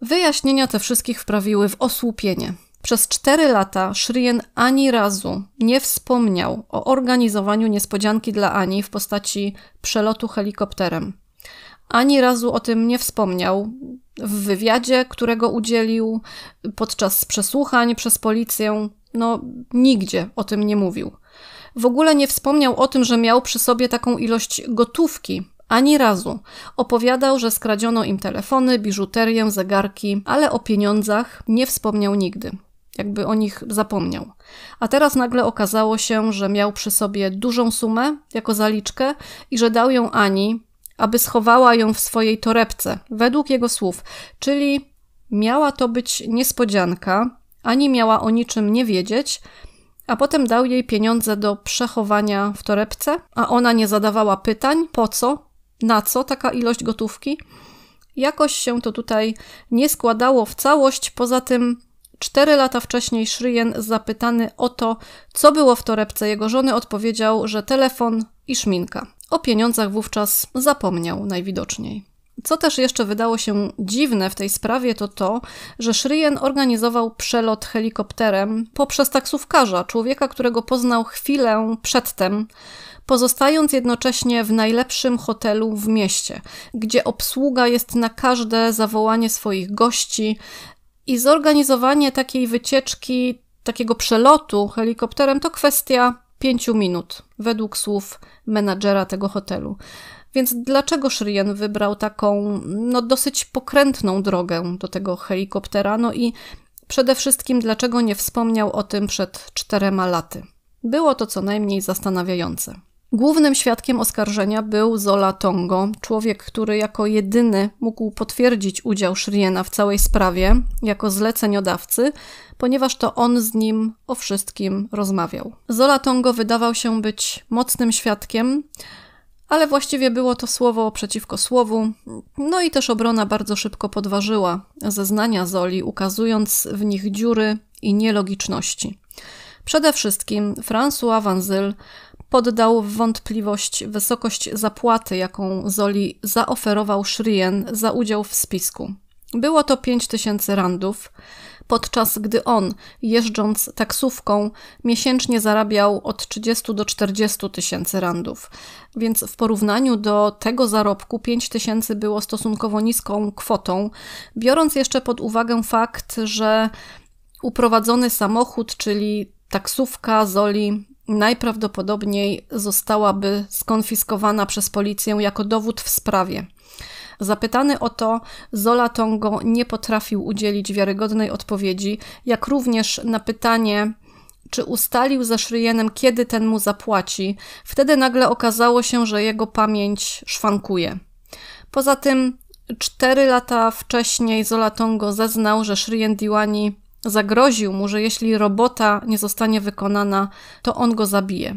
Wyjaśnienia te wszystkich wprawiły w osłupienie. Przez cztery lata Shrien ani razu nie wspomniał o organizowaniu niespodzianki dla Ani w postaci przelotu helikopterem. Ani razu o tym nie wspomniał, w wywiadzie, którego udzielił podczas przesłuchań przez policję, no nigdzie o tym nie mówił. W ogóle nie wspomniał o tym, że miał przy sobie taką ilość gotówki, ani razu. Opowiadał, że skradziono im telefony, biżuterię, zegarki, ale o pieniądzach nie wspomniał nigdy. Jakby o nich zapomniał. A teraz nagle okazało się, że miał przy sobie dużą sumę jako zaliczkę i że dał ją Ani, aby schowała ją w swojej torebce, według jego słów, czyli miała to być niespodzianka, ani miała o niczym nie wiedzieć, a potem dał jej pieniądze do przechowania w torebce, a ona nie zadawała pytań, po co, na co taka ilość gotówki. Jakoś się to tutaj nie składało w całość, poza tym Cztery lata wcześniej Shrien, zapytany o to, co było w torebce jego żony, odpowiedział, że telefon i szminka. O pieniądzach wówczas zapomniał najwidoczniej. Co też jeszcze wydało się dziwne w tej sprawie, to to, że Shrien organizował przelot helikopterem poprzez taksówkarza, człowieka, którego poznał chwilę przedtem, pozostając jednocześnie w najlepszym hotelu w mieście, gdzie obsługa jest na każde zawołanie swoich gości i zorganizowanie takiej wycieczki, takiego przelotu helikopterem to kwestia pięciu minut, według słów menadżera tego hotelu. Więc dlaczego Shrien wybrał taką, no dosyć pokrętną drogę do tego helikoptera? No i przede wszystkim, dlaczego nie wspomniał o tym przed czterema laty? Było to co najmniej zastanawiające. Głównym świadkiem oskarżenia był Zola Tongo, człowiek, który jako jedyny mógł potwierdzić udział Shriena w całej sprawie jako zleceniodawcy, ponieważ to on z nim o wszystkim rozmawiał. Zola Tongo wydawał się być mocnym świadkiem, ale właściwie było to słowo przeciwko słowu, no i też obrona bardzo szybko podważyła zeznania Zoli, ukazując w nich dziury i nielogiczności. Przede wszystkim François Vanzyl poddał w wątpliwość wysokość zapłaty, jaką Zoli zaoferował Shrien za udział w spisku. Było to 5000 randów, podczas gdy on, jeżdżąc taksówką, miesięcznie zarabiał od 30 do 40 tysięcy randów. Więc w porównaniu do tego zarobku 5 tysięcy było stosunkowo niską kwotą, biorąc jeszcze pod uwagę fakt, że uprowadzony samochód, czyli taksówka Zoli najprawdopodobniej zostałaby skonfiskowana przez policję jako dowód w sprawie. Zapytany o to, Zola Tongo nie potrafił udzielić wiarygodnej odpowiedzi, jak również na pytanie, czy ustalił ze Szyjenem, kiedy ten mu zapłaci. Wtedy nagle okazało się, że jego pamięć szwankuje. Poza tym, cztery lata wcześniej Zola Tongo zeznał, że Szyjen Diwani zagroził mu, że jeśli robota nie zostanie wykonana, to on go zabije.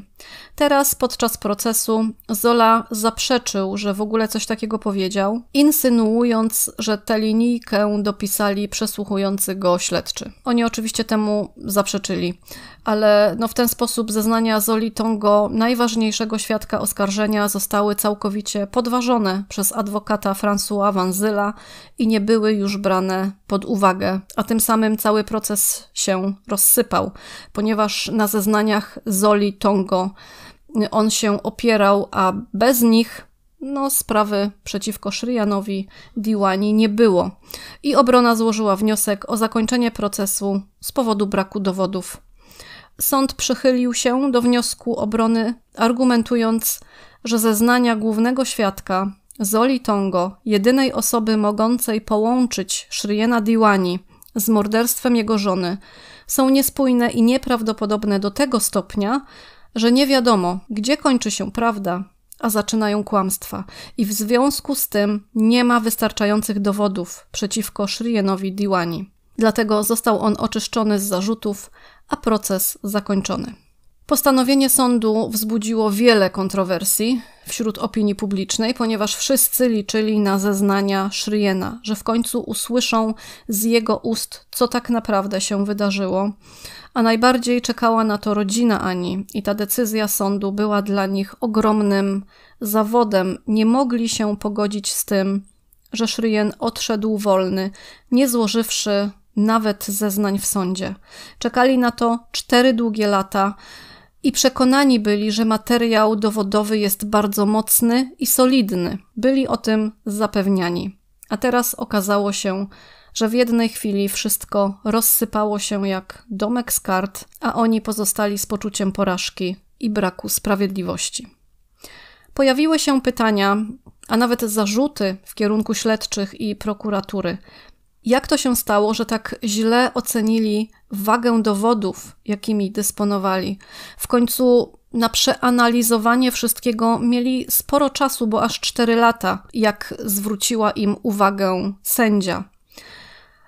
Teraz podczas procesu Zola zaprzeczył, że w ogóle coś takiego powiedział, insynuując, że tę linijkę dopisali przesłuchujący go śledczy. Oni oczywiście temu zaprzeczyli, ale no w ten sposób zeznania Zoli Tongo, najważniejszego świadka oskarżenia, zostały całkowicie podważone przez adwokata François Wanzyla i nie były już brane pod uwagę, a tym samym cały proces się rozsypał, ponieważ na zeznaniach Zoli Tongo on się opierał, a bez nich no, sprawy przeciwko Shryjanowi Diwani nie było. I obrona złożyła wniosek o zakończenie procesu z powodu braku dowodów. Sąd przychylił się do wniosku obrony, argumentując, że zeznania głównego świadka Zoli Tongo, jedynej osoby mogącej połączyć Shryjana Diwani z morderstwem jego żony, są niespójne i nieprawdopodobne do tego stopnia, że nie wiadomo, gdzie kończy się prawda, a zaczynają kłamstwa, i w związku z tym nie ma wystarczających dowodów przeciwko Shrienowi Diwani. Dlatego został on oczyszczony z zarzutów, a proces zakończony. Postanowienie sądu wzbudziło wiele kontrowersji wśród opinii publicznej, ponieważ wszyscy liczyli na zeznania Shriena, że w końcu usłyszą z jego ust, co tak naprawdę się wydarzyło, a najbardziej czekała na to rodzina Ani i ta decyzja sądu była dla nich ogromnym zawodem. Nie mogli się pogodzić z tym, że Shrien odszedł wolny, nie złożywszy nawet zeznań w sądzie. Czekali na to cztery długie lata i przekonani byli, że materiał dowodowy jest bardzo mocny i solidny. Byli o tym zapewniani. A teraz okazało się, że w jednej chwili wszystko rozsypało się jak domek z kart, a oni pozostali z poczuciem porażki i braku sprawiedliwości. Pojawiły się pytania, a nawet zarzuty w kierunku śledczych i prokuratury. Jak to się stało, że tak źle ocenili wagę dowodów, jakimi dysponowali? W końcu na przeanalizowanie wszystkiego mieli sporo czasu, bo aż 4 lata, jak zwróciła im uwagę sędzia.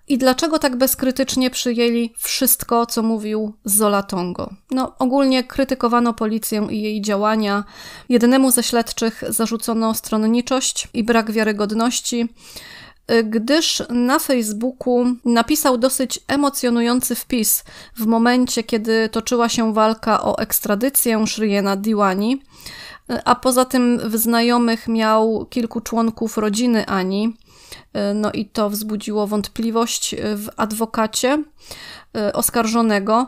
I dlaczego tak bezkrytycznie przyjęli wszystko, co mówił Zola Tongo? No, ogólnie krytykowano policję i jej działania. Jednemu ze śledczych zarzucono stronniczość i brak wiarygodności, y, gdyż na Facebooku napisał dosyć emocjonujący wpis w momencie, kiedy toczyła się walka o ekstradycję Shriena Diwani, y, a poza tym w znajomych miał kilku członków rodziny Ani E, no i to wzbudziło wątpliwość e, w adwokacie e, oskarżonego.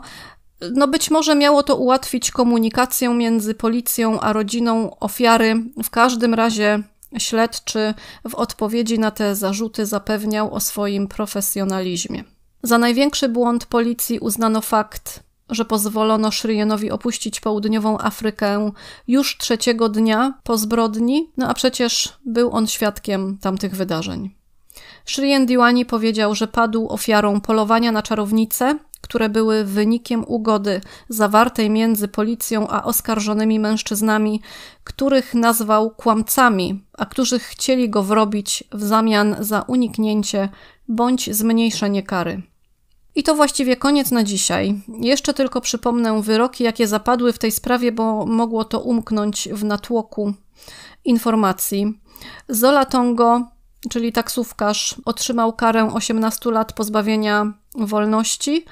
No być może miało to ułatwić komunikację między policją a rodziną ofiary. W każdym razie śledczy w odpowiedzi na te zarzuty zapewniał o swoim profesjonalizmie. Za największy błąd policji uznano fakt, że pozwolono Shryjenowi opuścić południową Afrykę już trzeciego dnia po zbrodni, no a przecież był on świadkiem tamtych wydarzeń. Shrien Diwani powiedział, że padł ofiarą polowania na czarownice, które były wynikiem ugody zawartej między policją a oskarżonymi mężczyznami, których nazwał kłamcami, a którzy chcieli go wrobić w zamian za uniknięcie bądź zmniejszenie kary. I to właściwie koniec na dzisiaj. Jeszcze tylko przypomnę wyroki, jakie zapadły w tej sprawie, bo mogło to umknąć w natłoku informacji. Zola Tongo czyli taksówkarz, otrzymał karę 18 lat pozbawienia wolności.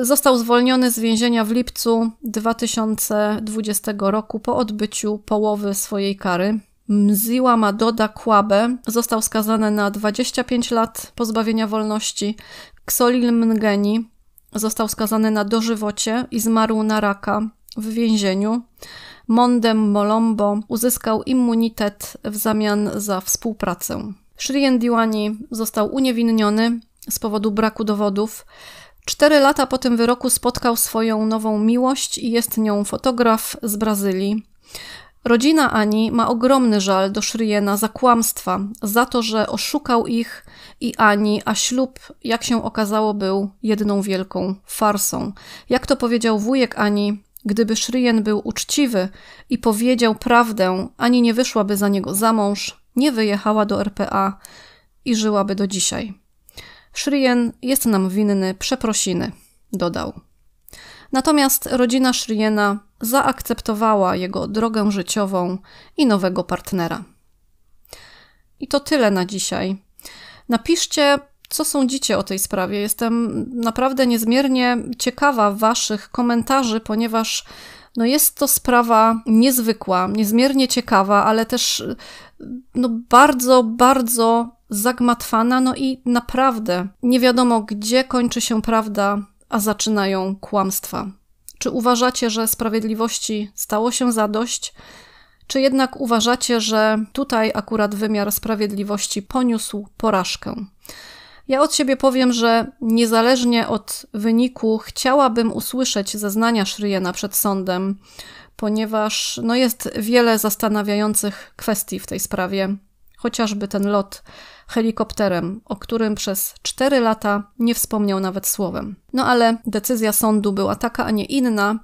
Został zwolniony z więzienia w lipcu 2020 roku po odbyciu połowy swojej kary. Mziła Madoda Kłabe został skazany na 25 lat pozbawienia wolności. Ksolil Mngeni został skazany na dożywocie i zmarł na raka w więzieniu. Mondem Molombo uzyskał immunitet w zamian za współpracę. Shrien Diwani został uniewinniony z powodu braku dowodów. Cztery lata po tym wyroku spotkał swoją nową miłość i jest nią fotograf z Brazylii. Rodzina Ani ma ogromny żal do Shriena za kłamstwa, za to, że oszukał ich i Ani, a ślub, jak się okazało, był jedną wielką farsą. Jak to powiedział wujek Ani, gdyby Shrien był uczciwy i powiedział prawdę, Ani nie wyszłaby za niego za mąż, nie wyjechała do RPA i żyłaby do dzisiaj. Shrien jest nam winny przeprosiny, dodał. Natomiast rodzina Shriena zaakceptowała jego drogę życiową i nowego partnera. I to tyle na dzisiaj. Napiszcie, co sądzicie o tej sprawie. Jestem naprawdę niezmiernie ciekawa Waszych komentarzy, ponieważ no jest to sprawa niezwykła, niezmiernie ciekawa, ale też no bardzo, bardzo zagmatwana, no i naprawdę nie wiadomo, gdzie kończy się prawda, a zaczynają kłamstwa. Czy uważacie, że sprawiedliwości stało się zadość? Czy jednak uważacie, że tutaj akurat wymiar sprawiedliwości poniósł porażkę? Ja od siebie powiem, że niezależnie od wyniku chciałabym usłyszeć zeznania Shriena przed sądem, ponieważ no jest wiele zastanawiających kwestii w tej sprawie. Chociażby ten lot helikopterem, o którym przez 4 lata nie wspomniał nawet słowem. No ale decyzja sądu była taka, a nie inna,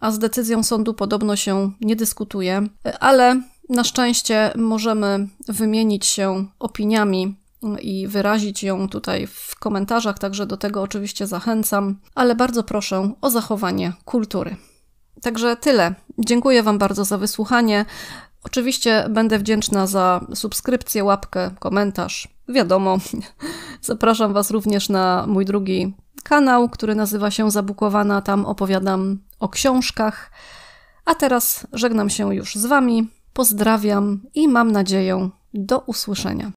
a z decyzją sądu podobno się nie dyskutuje, ale na szczęście możemy wymienić się opiniami i wyrazić ją tutaj w komentarzach, także do tego oczywiście zachęcam, ale bardzo proszę o zachowanie kultury. Także tyle. Dziękuję Wam bardzo za wysłuchanie. Oczywiście będę wdzięczna za subskrypcję, łapkę, komentarz. Wiadomo. Zapraszam Was również na mój drugi kanał, który nazywa się Zabukowana. Tam opowiadam o książkach. A teraz żegnam się już z Wami. Pozdrawiam i mam nadzieję do usłyszenia.